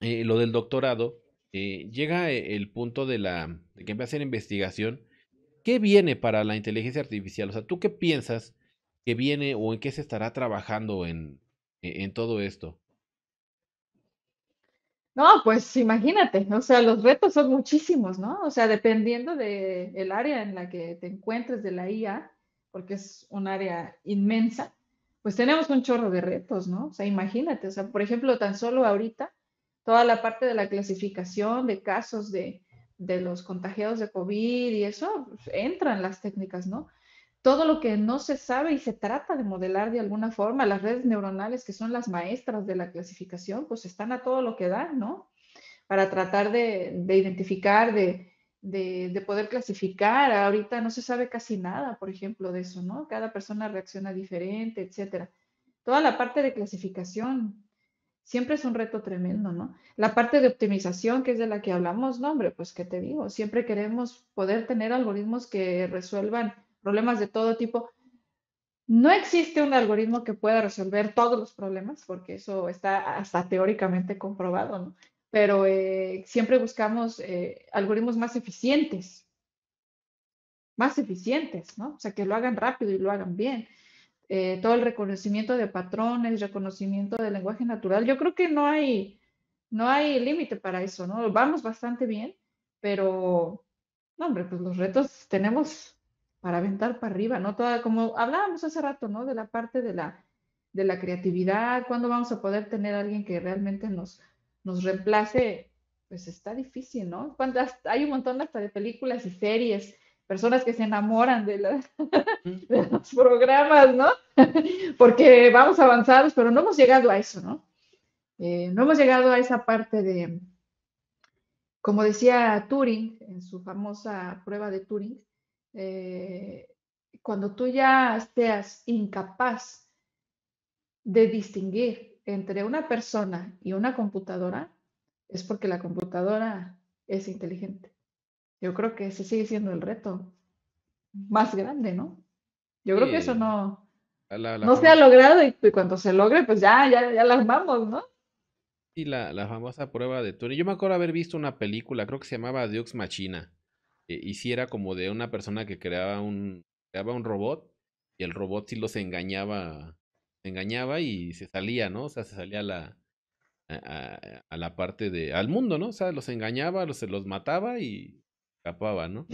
lo del doctorado, llega e, el punto de, la, que empieza a hacer investigación. ¿Qué viene para la inteligencia artificial? O sea, ¿tú qué piensas que viene o en qué se estará trabajando en, e-, en todo esto? No, pues imagínate, o sea, los retos son muchísimos, ¿no? O sea, dependiendo del el área en la que te encuentres de la IA, porque es un área inmensa, pues tenemos un chorro de retos, ¿no? O sea, imagínate, o sea, por ejemplo, tan solo ahorita, toda la parte de la clasificación de casos de, los contagiados de COVID y eso, pues, entran las técnicas, ¿no? todo lo que no se sabe y se trata de modelar de alguna forma, las redes neuronales que son las maestras de la clasificación, pues están a todo lo que dan, ¿no? Para tratar de, identificar, de, poder clasificar. Ahorita no se sabe casi nada, por ejemplo, de eso, ¿no? Cada persona reacciona diferente, etcétera. Toda la parte de clasificación siempre es un reto tremendo, ¿no? La parte de optimización, que es de la que hablamos, no, hombre, pues qué te digo, siempre queremos poder tener algoritmos que resuelvan problemas de todo tipo. No existe un algoritmo que pueda resolver todos los problemas, porque eso está hasta teóricamente comprobado, ¿no? Pero eh, siempre buscamos eh, algoritmos más eficientes, más eficientes, ¿no? O sea, que lo hagan rápido y lo hagan bien. Eh, todo el reconocimiento de patrones, reconocimiento del lenguaje natural, yo creo que no hay, no hay límite para eso, ¿no? Vamos bastante bien, pero, no, hombre, pues los retos tenemos para aventar para arriba, ¿no? Toda, como hablábamos hace rato, ¿no? De la parte de la, de la creatividad, cuándo vamos a poder tener alguien que realmente nos, nos reemplace, pues está difícil, ¿no? Cuando hay un montón hasta de películas y series, personas que se enamoran de, los programas, ¿no? Porque vamos avanzados, pero no hemos llegado a eso, ¿no? Eh, no hemos llegado a esa parte de, como decía Turing en su famosa prueba de Turing, eh, cuando tú ya seas incapaz de distinguir entre una persona y una computadora, es porque la computadora es inteligente. Yo creo que ese sigue siendo el reto más grande, ¿no? Yo creo que eso no, no se ha logrado y, cuando se logre, pues ya, ya, las vamos, ¿no? Y la, famosa prueba de Turing. Yo me acuerdo haber visto una película, creo que se llamaba Dux Machina, hiciera eh, y como de una persona que creaba un, creaba un robot y el robot sí los engañaba, se engañaba y se salía, ¿no? O sea, se salía a la, a, la parte de, al mundo, ¿no? O sea, los engañaba, se los mataba y escapaba, ¿no?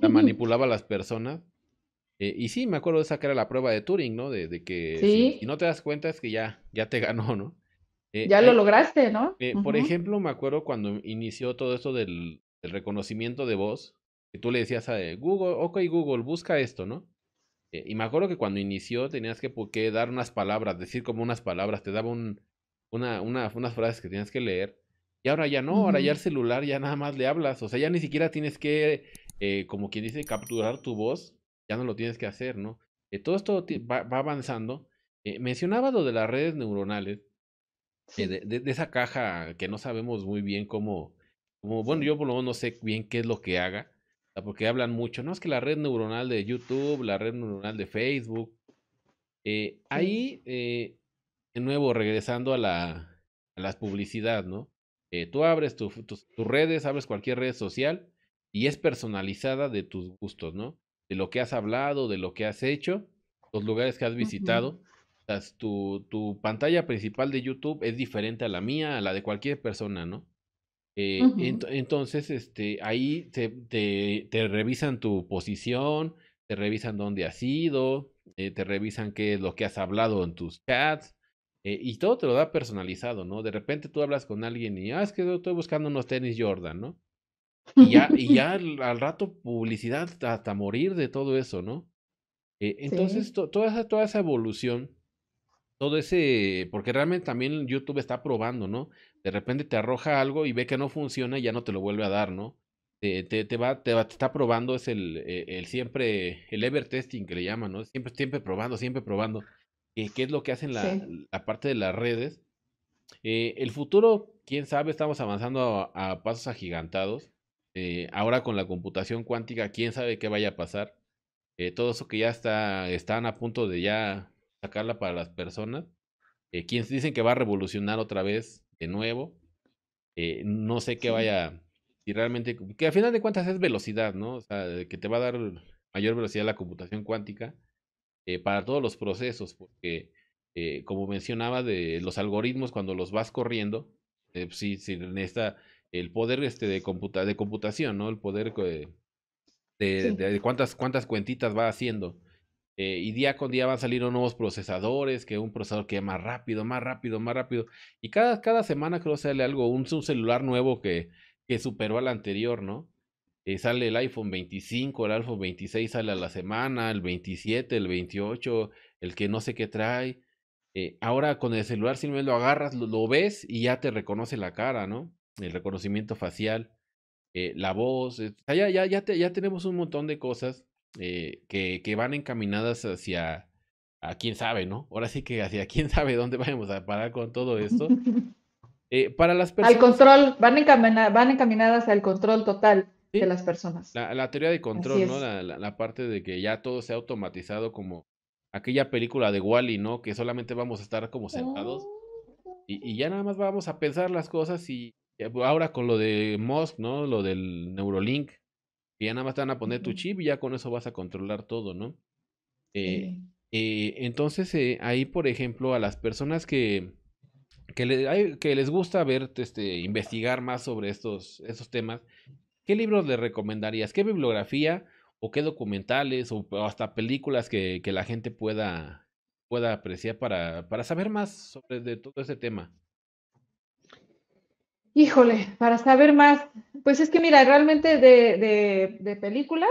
sea, manipulaba a las personas. Eh, y sí, me acuerdo de esa que era la prueba de Turing, ¿no? De, que si, no te das cuenta es que ya, ya te ganó, ¿no? Eh, ya lo lograste, ¿no? Por ejemplo, me acuerdo cuando inició todo esto del, del reconocimiento de voz, que tú le decías a eh, Google, ok Google, busca esto, ¿no? Eh, y me acuerdo que cuando inició tenías que, dar unas palabras, decir como unas palabras, te daba unas frases que tenías que leer. Y ahora ya no, ahora ya el celular ya nada más le hablas. O sea, ya ni siquiera tienes que, eh, como quien dice, capturar tu voz. Ya no lo tienes que hacer, ¿no? todo esto va, avanzando. mencionaba lo de las redes neuronales, de, esa caja que no sabemos muy bien cómo, bueno, yo por lo menos no sé bien qué es lo que haga, porque hablan mucho, no es que la red neuronal de YouTube, la red neuronal de Facebook. Eh, ahí, eh, de nuevo, regresando a la, a publicidad, ¿no? Eh, tú abres tus, redes, abres cualquier red social y es personalizada de tus gustos, ¿no? De lo que has hablado, de lo que has hecho, los lugares que has visitado. tu pantalla principal de YouTube es diferente a la mía, a la de cualquier persona, ¿no? Eh, entonces, este, ahí te, te, revisan tu posición, te revisan dónde has ido, eh, te revisan qué es lo que has hablado en tus chats, eh, y todo te lo da personalizado, ¿no? De repente tú hablas con alguien y, ah, es que yo estoy buscando unos tenis Jordan, ¿no? Y ya, y ya al, rato publicidad hasta morir de todo eso, ¿no? entonces, toda, esa, toda esa evolución, todo ese, porque realmente también YouTube está probando, ¿no? de repente te arroja algo y ve que no funciona y ya no te lo vuelve a dar, ¿no? Te, va, te, va, está probando, es el, eh, el, siempre, el ever testing que le llaman, ¿no? Siempre, siempre probando, siempre probando. ¿Qué es lo que hacen la, parte de las redes? Eh, el futuro, quién sabe, estamos avanzando a, pasos agigantados. Eh, ahora con la computación cuántica, quién sabe qué vaya a pasar. todo eso que ya está, están a punto de ya sacarla para las personas. quienes dicen que va a revolucionar otra vez nuevo. Eh, no sé qué vaya, si realmente, que al final de cuentas es velocidad, ¿no? O sea, que te va a dar mayor velocidad la computación cuántica eh, para todos los procesos, porque eh, como mencionaba de los algoritmos, cuando los vas corriendo, si pues sí, el poder este de, de computación, ¿no? El poder de, de, cuántas, cuántas cuentitas va haciendo. Eh, y día con día van saliendo nuevos procesadores, que un procesador que es más rápido, más rápido, más rápido. Y cada, cada semana creo sale algo, un, celular nuevo que, que superó al anterior, ¿no? Eh, sale el iPhone 25, el iPhone 26 sale a la semana, el 27, el 28, el que no sé qué trae. Eh, ahora con el celular si no lo agarras, lo, ves y ya te reconoce la cara, ¿no? El reconocimiento facial, la voz, ya, ya, ya, ya tenemos un montón de cosas eh, que, van encaminadas hacia a quién sabe, ¿no? Ahora sí que hacia quién sabe dónde vamos a parar con todo esto. Eh, para las personas... Al control, van, van encaminadas al control total de las personas. La, teoría de control, ¿no? La, parte de que ya todo se ha automatizado como aquella película de Wally, ¿no? Que solamente vamos a estar como sentados y, y ya nada más vamos a pensar las cosas y eh, ahora con lo de Musk, ¿no? Lo del Neurolink, que ya nada más te van a poner tu chip y ya con eso vas a controlar todo, ¿no? Eh, eh, entonces, eh, ahí, por ejemplo, a las personas que, que, les gusta ver, este, investigar más sobre estos, temas, ¿qué libros le recomendarías? ¿Qué bibliografía o qué documentales o, hasta películas que, la gente pueda, pueda apreciar para, para saber más sobre de todo ese tema? Híjole, para saber más, pues es que mira, realmente de, películas,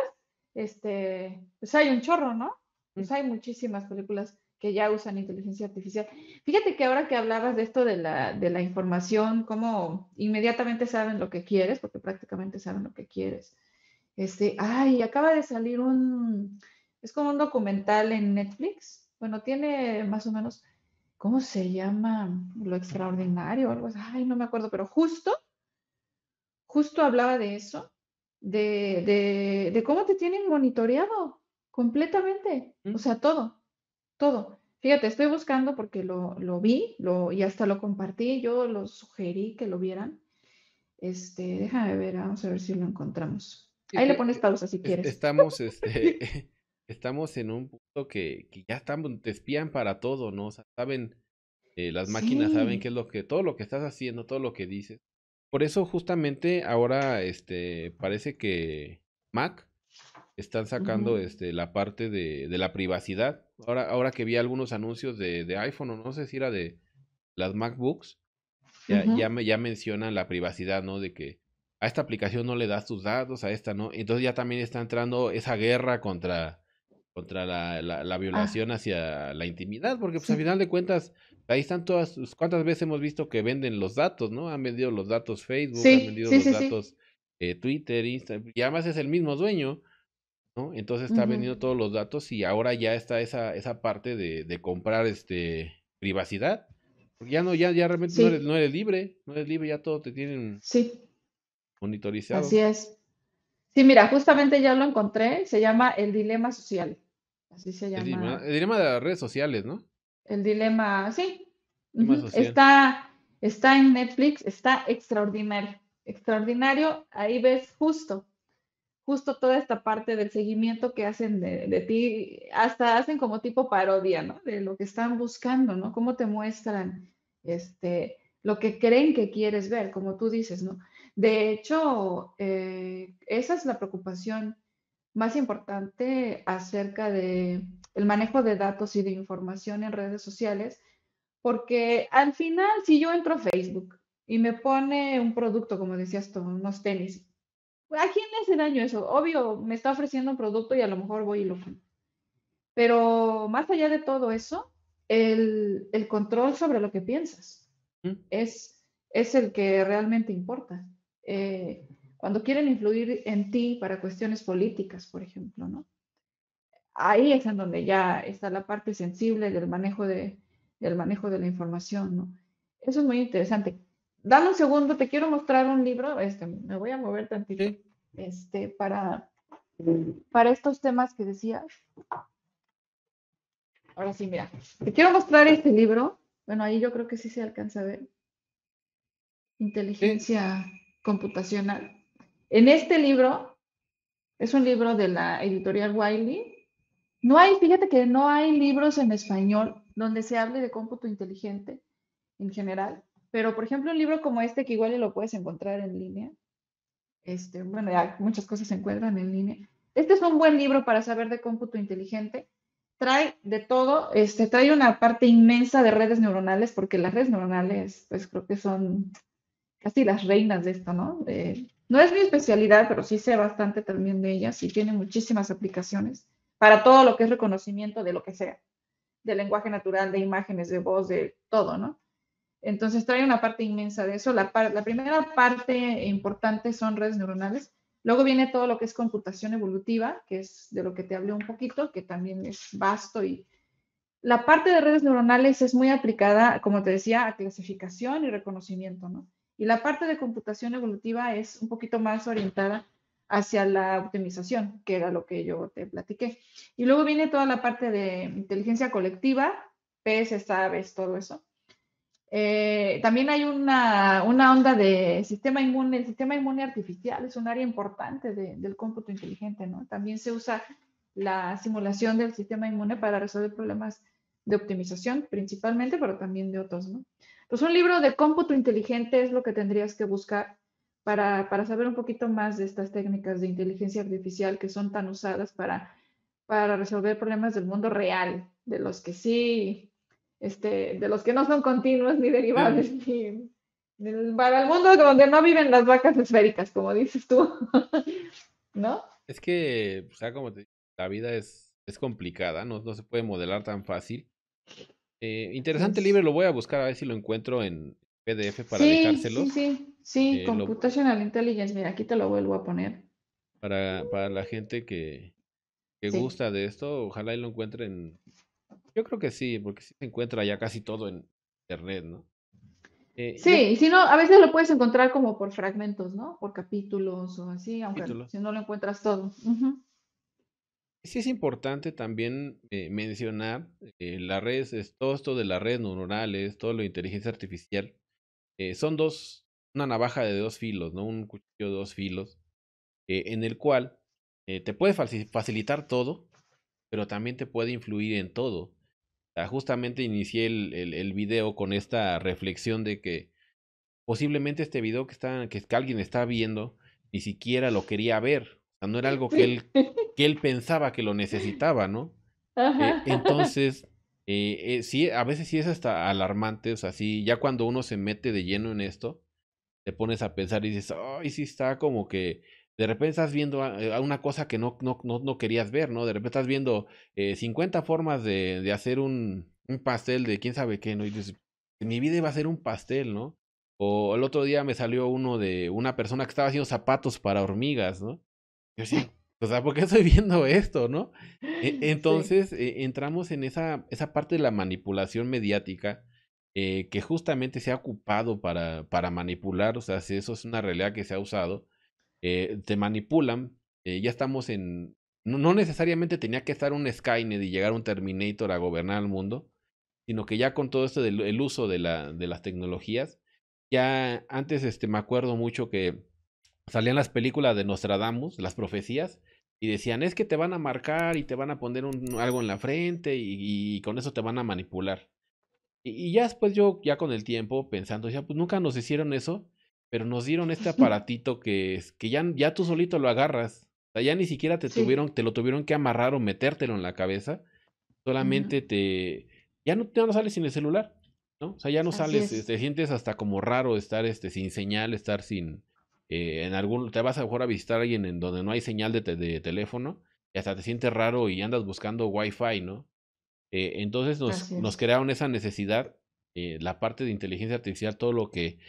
este, pues hay un chorro, ¿no? Pues hay muchísimas películas que ya usan inteligencia artificial. Fíjate que ahora que hablabas de esto de la, de la información, cómo inmediatamente saben lo que quieres, porque prácticamente saben lo que quieres. Este, ay, acaba de salir un, es como un documental en Netflix, bueno, tiene más o menos ¿cómo se llama? Lo extraordinario, algo así, ay, no me acuerdo, pero justo, justo hablaba de eso, de, cómo te tienen monitoreado completamente, o sea, todo, todo. Fíjate, estoy buscando porque lo, vi lo, y hasta lo compartí, yo lo sugerí que lo vieran. Este, déjame ver, vamos a ver si lo encontramos. Ahí le pones pausa si quieres. Estamos, este, estamos en un punto que, ya están, te espían para todo, ¿no? saben, eh, las máquinas saben qué es lo que, todo lo que estás haciendo, todo lo que dices. Por eso justamente ahora, este, parece que Mac están sacando este, la parte de, la privacidad. Ahora, ahora que vi algunos anuncios de, iPhone, o no sé si era de las MacBooks, ya, ya, ya mencionan la privacidad, ¿no? De que a esta aplicación no le das tus datos, a esta no. Entonces ya también está entrando esa guerra contra contra la, ah. violación hacia la intimidad, porque pues al final de cuentas, ahí están todas, cuántas veces hemos visto que venden los datos, ¿no? Han vendido los datos Facebook, han vendido los datos eh, Twitter, Instagram, y además es el mismo dueño, ¿no? Entonces está vendiendo todos los datos y ahora ya está esa, esa parte de, comprar este privacidad. Porque ya no, ya, ya realmente no eres, no, eres, libre, no eres libre, ya todo te tienen sí. monitorizado. Así es. Sí, mira, justamente ya lo encontré, se llama El Dilema Social. Así se llama. El dilema, de las redes sociales, ¿no? El dilema, sí. Está, está en Netflix, está extraordinario. Extraordinario, ahí ves justo, justo toda esta parte del seguimiento que hacen de, ti, hasta hacen como tipo parodia, ¿no? De lo que están buscando, ¿no? Cómo te muestran, este, lo que creen que quieres ver, como tú dices, ¿no? De hecho, eh, esa es la preocupación más importante acerca de el manejo de datos y de información en redes sociales, porque al final, si yo entro a Facebook y me pone un producto, como decías tú, unos tenis, ¿a quién le hace daño eso? Obvio, me está ofreciendo un producto y a lo mejor voy y lo compro. Pero más allá de todo eso, el, el control sobre lo que piensas es, es el que realmente importa. Eh, cuando quieren influir en ti para cuestiones políticas, por ejemplo, ¿no? Ahí es en donde ya está la parte sensible del manejo de, manejo de la información, ¿no? Eso es muy interesante. Dame un segundo, te quiero mostrar un libro, este, me voy a mover tantito, este, para, para estos temas que decías. Ahora sí, mira, te quiero mostrar este libro. Bueno, ahí yo creo que sí se alcanza a ver. Inteligencia computacional. En este libro, es un libro de la editorial Wiley, no hay, fíjate que no hay libros en español donde se hable de cómputo inteligente en general, pero por ejemplo un libro como este que igual lo puedes encontrar en línea, este, bueno, muchas cosas se encuentran en línea. Este es un buen libro para saber de cómputo inteligente. Trae de todo, este, trae una parte inmensa de redes neuronales, porque las redes neuronales, pues creo que son casi las reinas de esto, ¿no? No es mi especialidad, pero sí sé bastante también de ellas y tiene muchísimas aplicaciones para todo lo que es reconocimiento de lo que sea, de lenguaje natural, de imágenes, de voz, de todo, ¿no? Entonces trae una parte inmensa de eso. La, la primera parte importante son redes neuronales. Luego viene todo lo que es computación evolutiva, que es de lo que te hablé un poquito, que también es vasto y la parte de redes neuronales es muy aplicada, como te decía, a clasificación y reconocimiento, ¿no? Y la parte de computación evolutiva es un poquito más orientada hacia la optimización, que era lo que yo te platiqué. Y luego viene toda la parte de inteligencia colectiva, PES, e, SABES, todo eso. Eh, también hay una, onda de sistema inmune, el sistema inmune artificial es un área importante del cómputo inteligente, ¿no? También se usa la simulación del sistema inmune para resolver problemas de optimización principalmente, pero también de otros, ¿no? pues un libro de cómputo inteligente es lo que tendrías que buscar para, saber un poquito más de estas técnicas de inteligencia artificial que son tan usadas para, para resolver problemas del mundo real, de los que sí, este, de los que no son continuos ni derivables, para el mundo donde no viven las vacas esféricas, como dices tú, ¿no? Es que, o sea, como te la vida es, complicada, no, no se puede modelar tan fácil. Eh, interesante libro, lo voy a buscar a ver si lo encuentro en PDF para dejárselo Sí, sí, sí, eh, Computational Intelligence, mira, aquí te lo vuelvo a poner. Para, la gente que, que gusta de esto, ojalá y lo encuentren. Yo creo que sí, porque sí se encuentra ya casi todo en internet, ¿no? Eh, sí, y si no, a veces lo puedes encontrar como por fragmentos, ¿no? Por capítulos o así, aunque si no lo encuentras todo. Sí es importante también eh, mencionar eh, las redes, todo esto de las redes neuronales, todo lo de inteligencia artificial, eh, son dos, una navaja de dos filos, ¿no? Un cuchillo de dos filos, eh, en el cual te puede facilitar todo, pero también te puede influir en todo. justamente inicié el, el, video con esta reflexión de que posiblemente este video que, está, que alguien está viendo ni siquiera lo quería ver no era eh, algo que él, que él pensaba que lo necesitaba, ¿no? Eh, entonces, eh, eh, sí, a veces sí es hasta alarmante, o sea, sí, ya cuando uno se mete de lleno en esto, te pones a pensar y dices, ay, sí está como que de repente estás viendo a, una cosa que no, no, no, querías ver, ¿no? De repente estás viendo eh, 50 formas de, de hacer un, un, pastel de quién sabe qué, ¿no? Y dices, mi vida iba a ser un pastel, ¿no? O el otro día me salió uno de una persona que estaba haciendo zapatos para hormigas, ¿no? Yo sí, o sea, ¿por qué estoy viendo esto, no? E, entonces eh, entramos en esa, esa parte de la manipulación mediática eh, que justamente se ha ocupado para, manipular, o sea, si eso es una realidad que se ha usado, eh, te manipulan, ya estamos en... No, necesariamente tenía que estar un Skynet y llegar un Terminator a gobernar el mundo, sino que ya con todo esto del uso de, de las tecnologías, ya antes este, me acuerdo mucho que salían las películas de Nostradamus, las profecías, y decían, es que te van a marcar y te van a poner un, algo en la frente y, con eso te van a manipular. Y, ya después yo, ya con el tiempo, pensando, ya pues nunca nos hicieron eso, pero nos dieron este aparatito que, que ya, ya tú solito lo agarras. O sea, ya ni siquiera te tuvieron, te lo tuvieron que amarrar o metértelo en la cabeza. Solamente te, ya no, te no sales sin el celular, ¿no? O sea, ya no sales, te este, sientes hasta como raro estar este, sin señal, estar sin, eh, en algún, te vas a mejor a visitar a alguien en donde no hay señal de, teléfono y hasta te sientes raro y andas buscando wifi, ¿no? Eh, entonces nos, crearon esa necesidad, eh, la parte de inteligencia artificial, todo lo que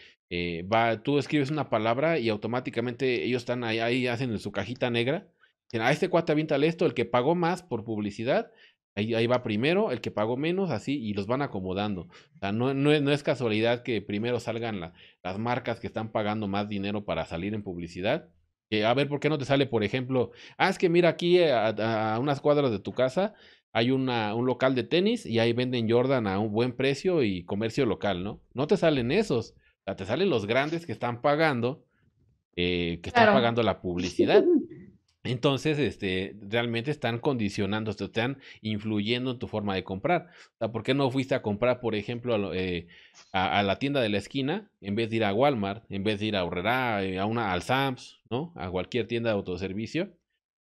va, tú escribes una palabra y automáticamente ellos están ahí, ahí hacen su cajita negra. Dicen, a ah, este cuate avientale esto, el que pagó más por publicidad, Ahí, ahí, va primero el que pagó menos, así, y los van acomodando. O sea, no, es, casualidad que primero salgan las marcas que están pagando más dinero para salir en publicidad. a ver, ¿por qué no te sale, por ejemplo? Ah, es que mira aquí eh, a, unas cuadras de tu casa hay una, un local de tenis y ahí venden Jordan a un buen precio y comercio local, ¿no? No te salen esos. O te salen los grandes que están pagando, eh, que están pagando la publicidad. Entonces, este, realmente están condicionando, están influyendo en tu forma de comprar. ¿por qué no fuiste a comprar, por ejemplo, eh, a, la tienda de la esquina en vez de ir a Walmart, en vez de ir a Orrera, eh, a una, al Sams, ¿no? A cualquier tienda de autoservicio.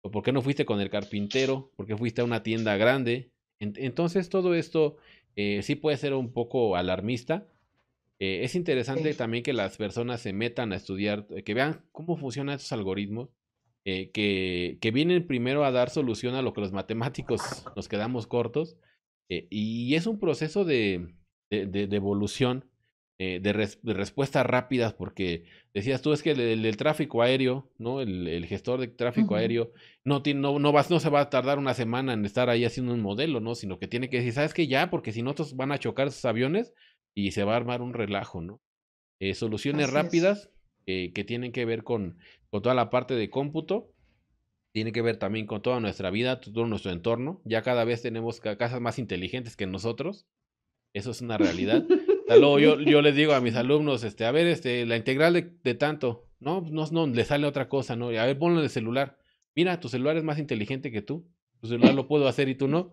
¿O por qué no fuiste con el carpintero? ¿Por qué fuiste a una tienda grande? entonces, todo esto eh, sí puede ser un poco alarmista. es interesante también que las personas se metan a estudiar, que vean cómo funcionan estos algoritmos eh, que, vienen primero a dar solución a lo que los matemáticos nos quedamos cortos. Eh, y es un proceso de, evolución, eh, de, respuestas rápidas, porque decías tú, es que el, tráfico aéreo, ¿no? El, gestor de tráfico aéreo no, no, se va a tardar una semana en estar ahí haciendo un modelo, ¿no? Sino que tiene que decir, ¿sabes qué? Ya, porque si no, van a chocar sus aviones y se va a armar un relajo, ¿no? soluciones rápidas que tienen que ver con con toda la parte de cómputo. Tiene que ver también con toda nuestra vida, todo nuestro entorno. Ya cada vez tenemos casas más inteligentes que nosotros. Eso es una realidad. yo, yo, les digo a mis alumnos, este, a ver, este, la integral de, tanto. No, no, no, le sale otra cosa, ¿no? A ver, ponlo el celular. Mira, tu celular es más inteligente que tú. Tu celular lo puedo hacer y tú no.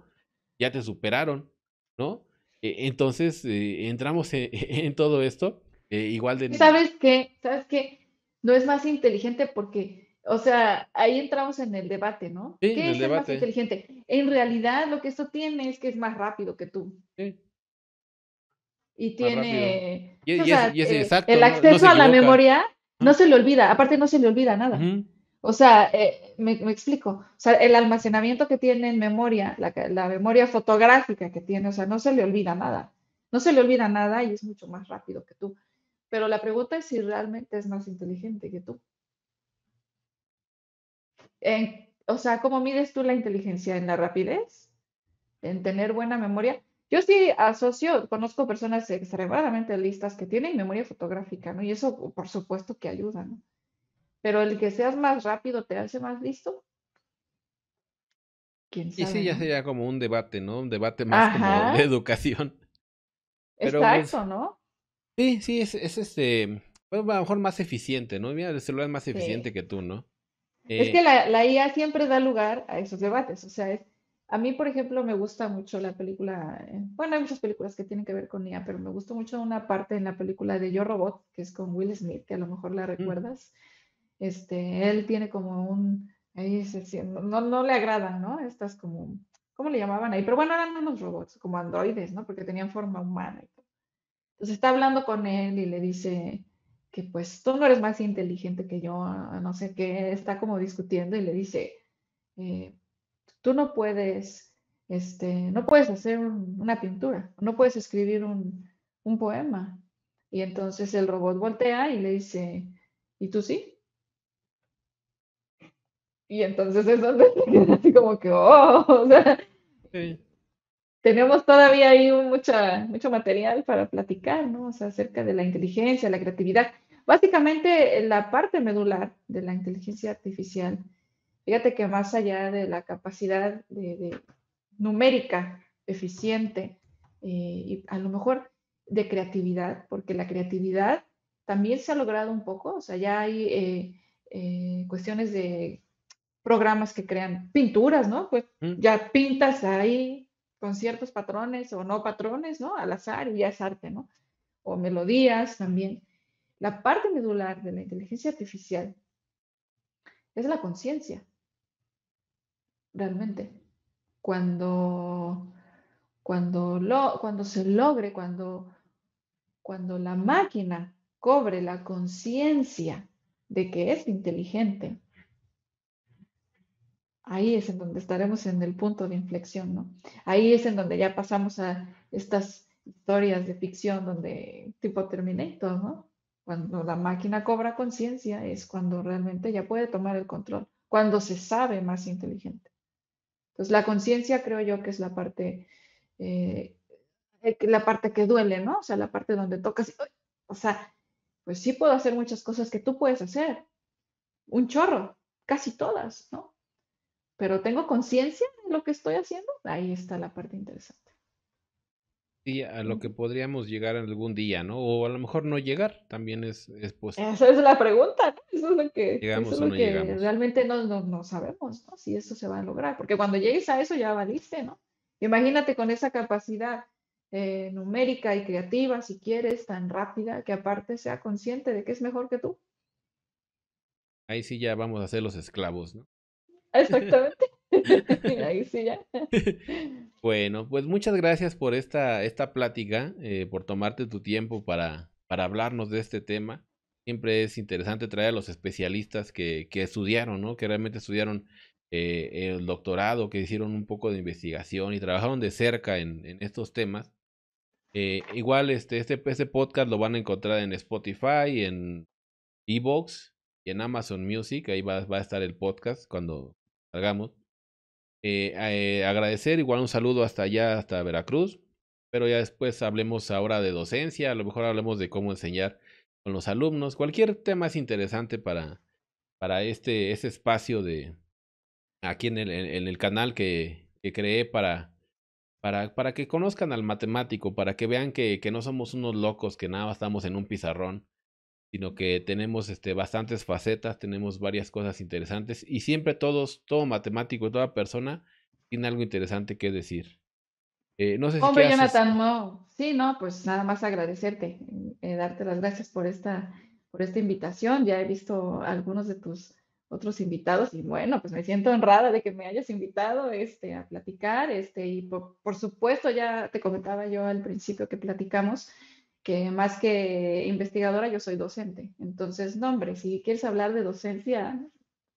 Ya te superaron, ¿no? E, entonces, eh, entramos e, en, todo esto. Eh, igual de... ¿Sabes qué? ¿Sabes qué? no es más inteligente porque, o sea, ahí entramos en el debate, ¿no? ¿Qué es más inteligente? En realidad lo que esto tiene es que es más rápido que tú. Y tiene eh, exacto, el acceso a la memoria, no se le olvida, aparte no se le olvida nada. O sea, eh, me, explico. O sea, el almacenamiento que tiene en memoria, la, la, memoria fotográfica que tiene, o sea, no se le olvida nada. No se le olvida nada y es mucho más rápido que tú. Pero la pregunta es si realmente es más inteligente que tú. o sea, ¿cómo mides tú la inteligencia? ¿En la rapidez? ¿En tener buena memoria? Yo sí asocio, conozco personas extremadamente listas que tienen memoria fotográfica, ¿no? Y eso, por supuesto, que ayuda, ¿no? Pero el que seas más rápido te hace más listo. ¿Quién sabe, y sí, ya sería como un debate, ¿no? Un debate más como de educación. Pero pues, Exacto, ¿no? Sí, sí, es, es este. Pues, a lo mejor más eficiente, ¿no? Mira, el celular es más eficiente que tú, ¿no? es eh, que la, IA siempre da lugar a esos debates. O sea, a mí, por ejemplo, me gusta mucho la película. Eh, bueno, hay muchas películas que tienen que ver con IA, pero me gustó mucho una parte en la película de Yo Robot, que es con Will Smith, que a lo mejor la mm. recuerdas. Este, él tiene como un. Ahí se, no, no le agradan, ¿no? Estas como. ¿Cómo le llamaban ahí? Pero bueno, eran unos robots, como androides, ¿no? Porque tenían forma humana y todo. Entonces está hablando con él y le dice que pues tú no eres más inteligente que yo, no sé qué, está como discutiendo y le dice, eh, tú no puedes, este, no puedes hacer una pintura, no puedes escribir un, poema. Y entonces el robot voltea y le dice, ¿y tú sí? Y entonces es donde así como que, oh, o sea, sí tenemos todavía ahí mucho material para platicar, ¿no? O sea, acerca de la inteligencia, la creatividad. Básicamente, la parte medular de la inteligencia artificial, fíjate que más allá de la capacidad de, numérica eficiente eh, y a lo mejor de creatividad, porque la creatividad también se ha logrado un poco, o sea, ya hay eh, eh, cuestiones de programas que crean pinturas, ¿no? Pues mm. ya pintas ahí con ciertos patrones o no patrones, ¿no? Al azar y ya es arte, ¿no? O melodías también. La parte medular de la inteligencia artificial es la conciencia, realmente. Cuando, cuando, cuando se logre, cuando, cuando la máquina cobre la conciencia de que es inteligente, Ahí es en donde estaremos en el punto de inflexión, ¿no? Ahí es en donde ya pasamos a estas historias de ficción donde tipo todo, ¿no? Cuando la máquina cobra conciencia es cuando realmente ya puede tomar el control, cuando se sabe más inteligente. Entonces la conciencia creo yo que es la parte, eh, la parte que duele, ¿no? O sea, la parte donde tocas, o sea, pues sí puedo hacer muchas cosas que tú puedes hacer, un chorro, casi todas, ¿no? pero tengo conciencia de lo que estoy haciendo, ahí está la parte interesante. Sí, a lo que podríamos llegar algún día, ¿no? O a lo mejor no llegar, también es, posible. Pues esa es la pregunta, ¿no? Eso es lo que, realmente no, sabemos, ¿no? Si eso se va a lograr, porque cuando llegues a eso ya valiste, ¿no? Imagínate con esa capacidad eh, numérica y creativa, si quieres, tan rápida, que aparte sea consciente de que es mejor que tú. Ahí sí ya vamos a ser los esclavos, ¿no? Exactamente. Ahí sí ya. Bueno, pues muchas gracias por esta, esta plática, eh, por tomarte tu tiempo para, para hablarnos de este tema. Siempre es interesante traer a los especialistas que, estudiaron, ¿no? Que realmente estudiaron eh, el doctorado, que hicieron un poco de investigación y trabajaron de cerca en, estos temas. Eh, igual este, este, este, podcast lo van a encontrar en Spotify, en Evox y en Amazon Music. Ahí va, va a estar el podcast cuando salgamos. Eh, eh, agradecer igual un saludo hasta allá, hasta Veracruz, pero ya después hablemos ahora de docencia, a lo mejor hablemos de cómo enseñar con los alumnos, cualquier tema es interesante para, para este, ese espacio de aquí en el, en el canal que, que creé para, para, para que conozcan al matemático, para que vean que, que no somos unos locos, que nada estamos en un pizarrón sino que tenemos este, bastantes facetas, tenemos varias cosas interesantes y siempre todos, todo matemático, toda persona tiene algo interesante que decir. Eh, no sé Hombre, Jonathan, no. Sí, no, pues nada más agradecerte, eh, darte las gracias por esta, por esta invitación. Ya he visto algunos de tus otros invitados y bueno, pues me siento honrada de que me hayas invitado este, a platicar. Este, y por supuesto, ya te comentaba yo al principio que platicamos que más que investigadora yo soy docente. Entonces, no, hombre, si quieres hablar de docencia,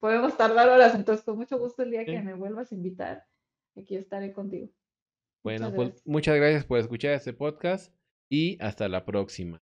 podemos tardar horas. Entonces, con mucho gusto el día que me vuelvas a invitar, aquí estaré contigo. Bueno, pues muchas gracias por escuchar este podcast y hasta la próxima.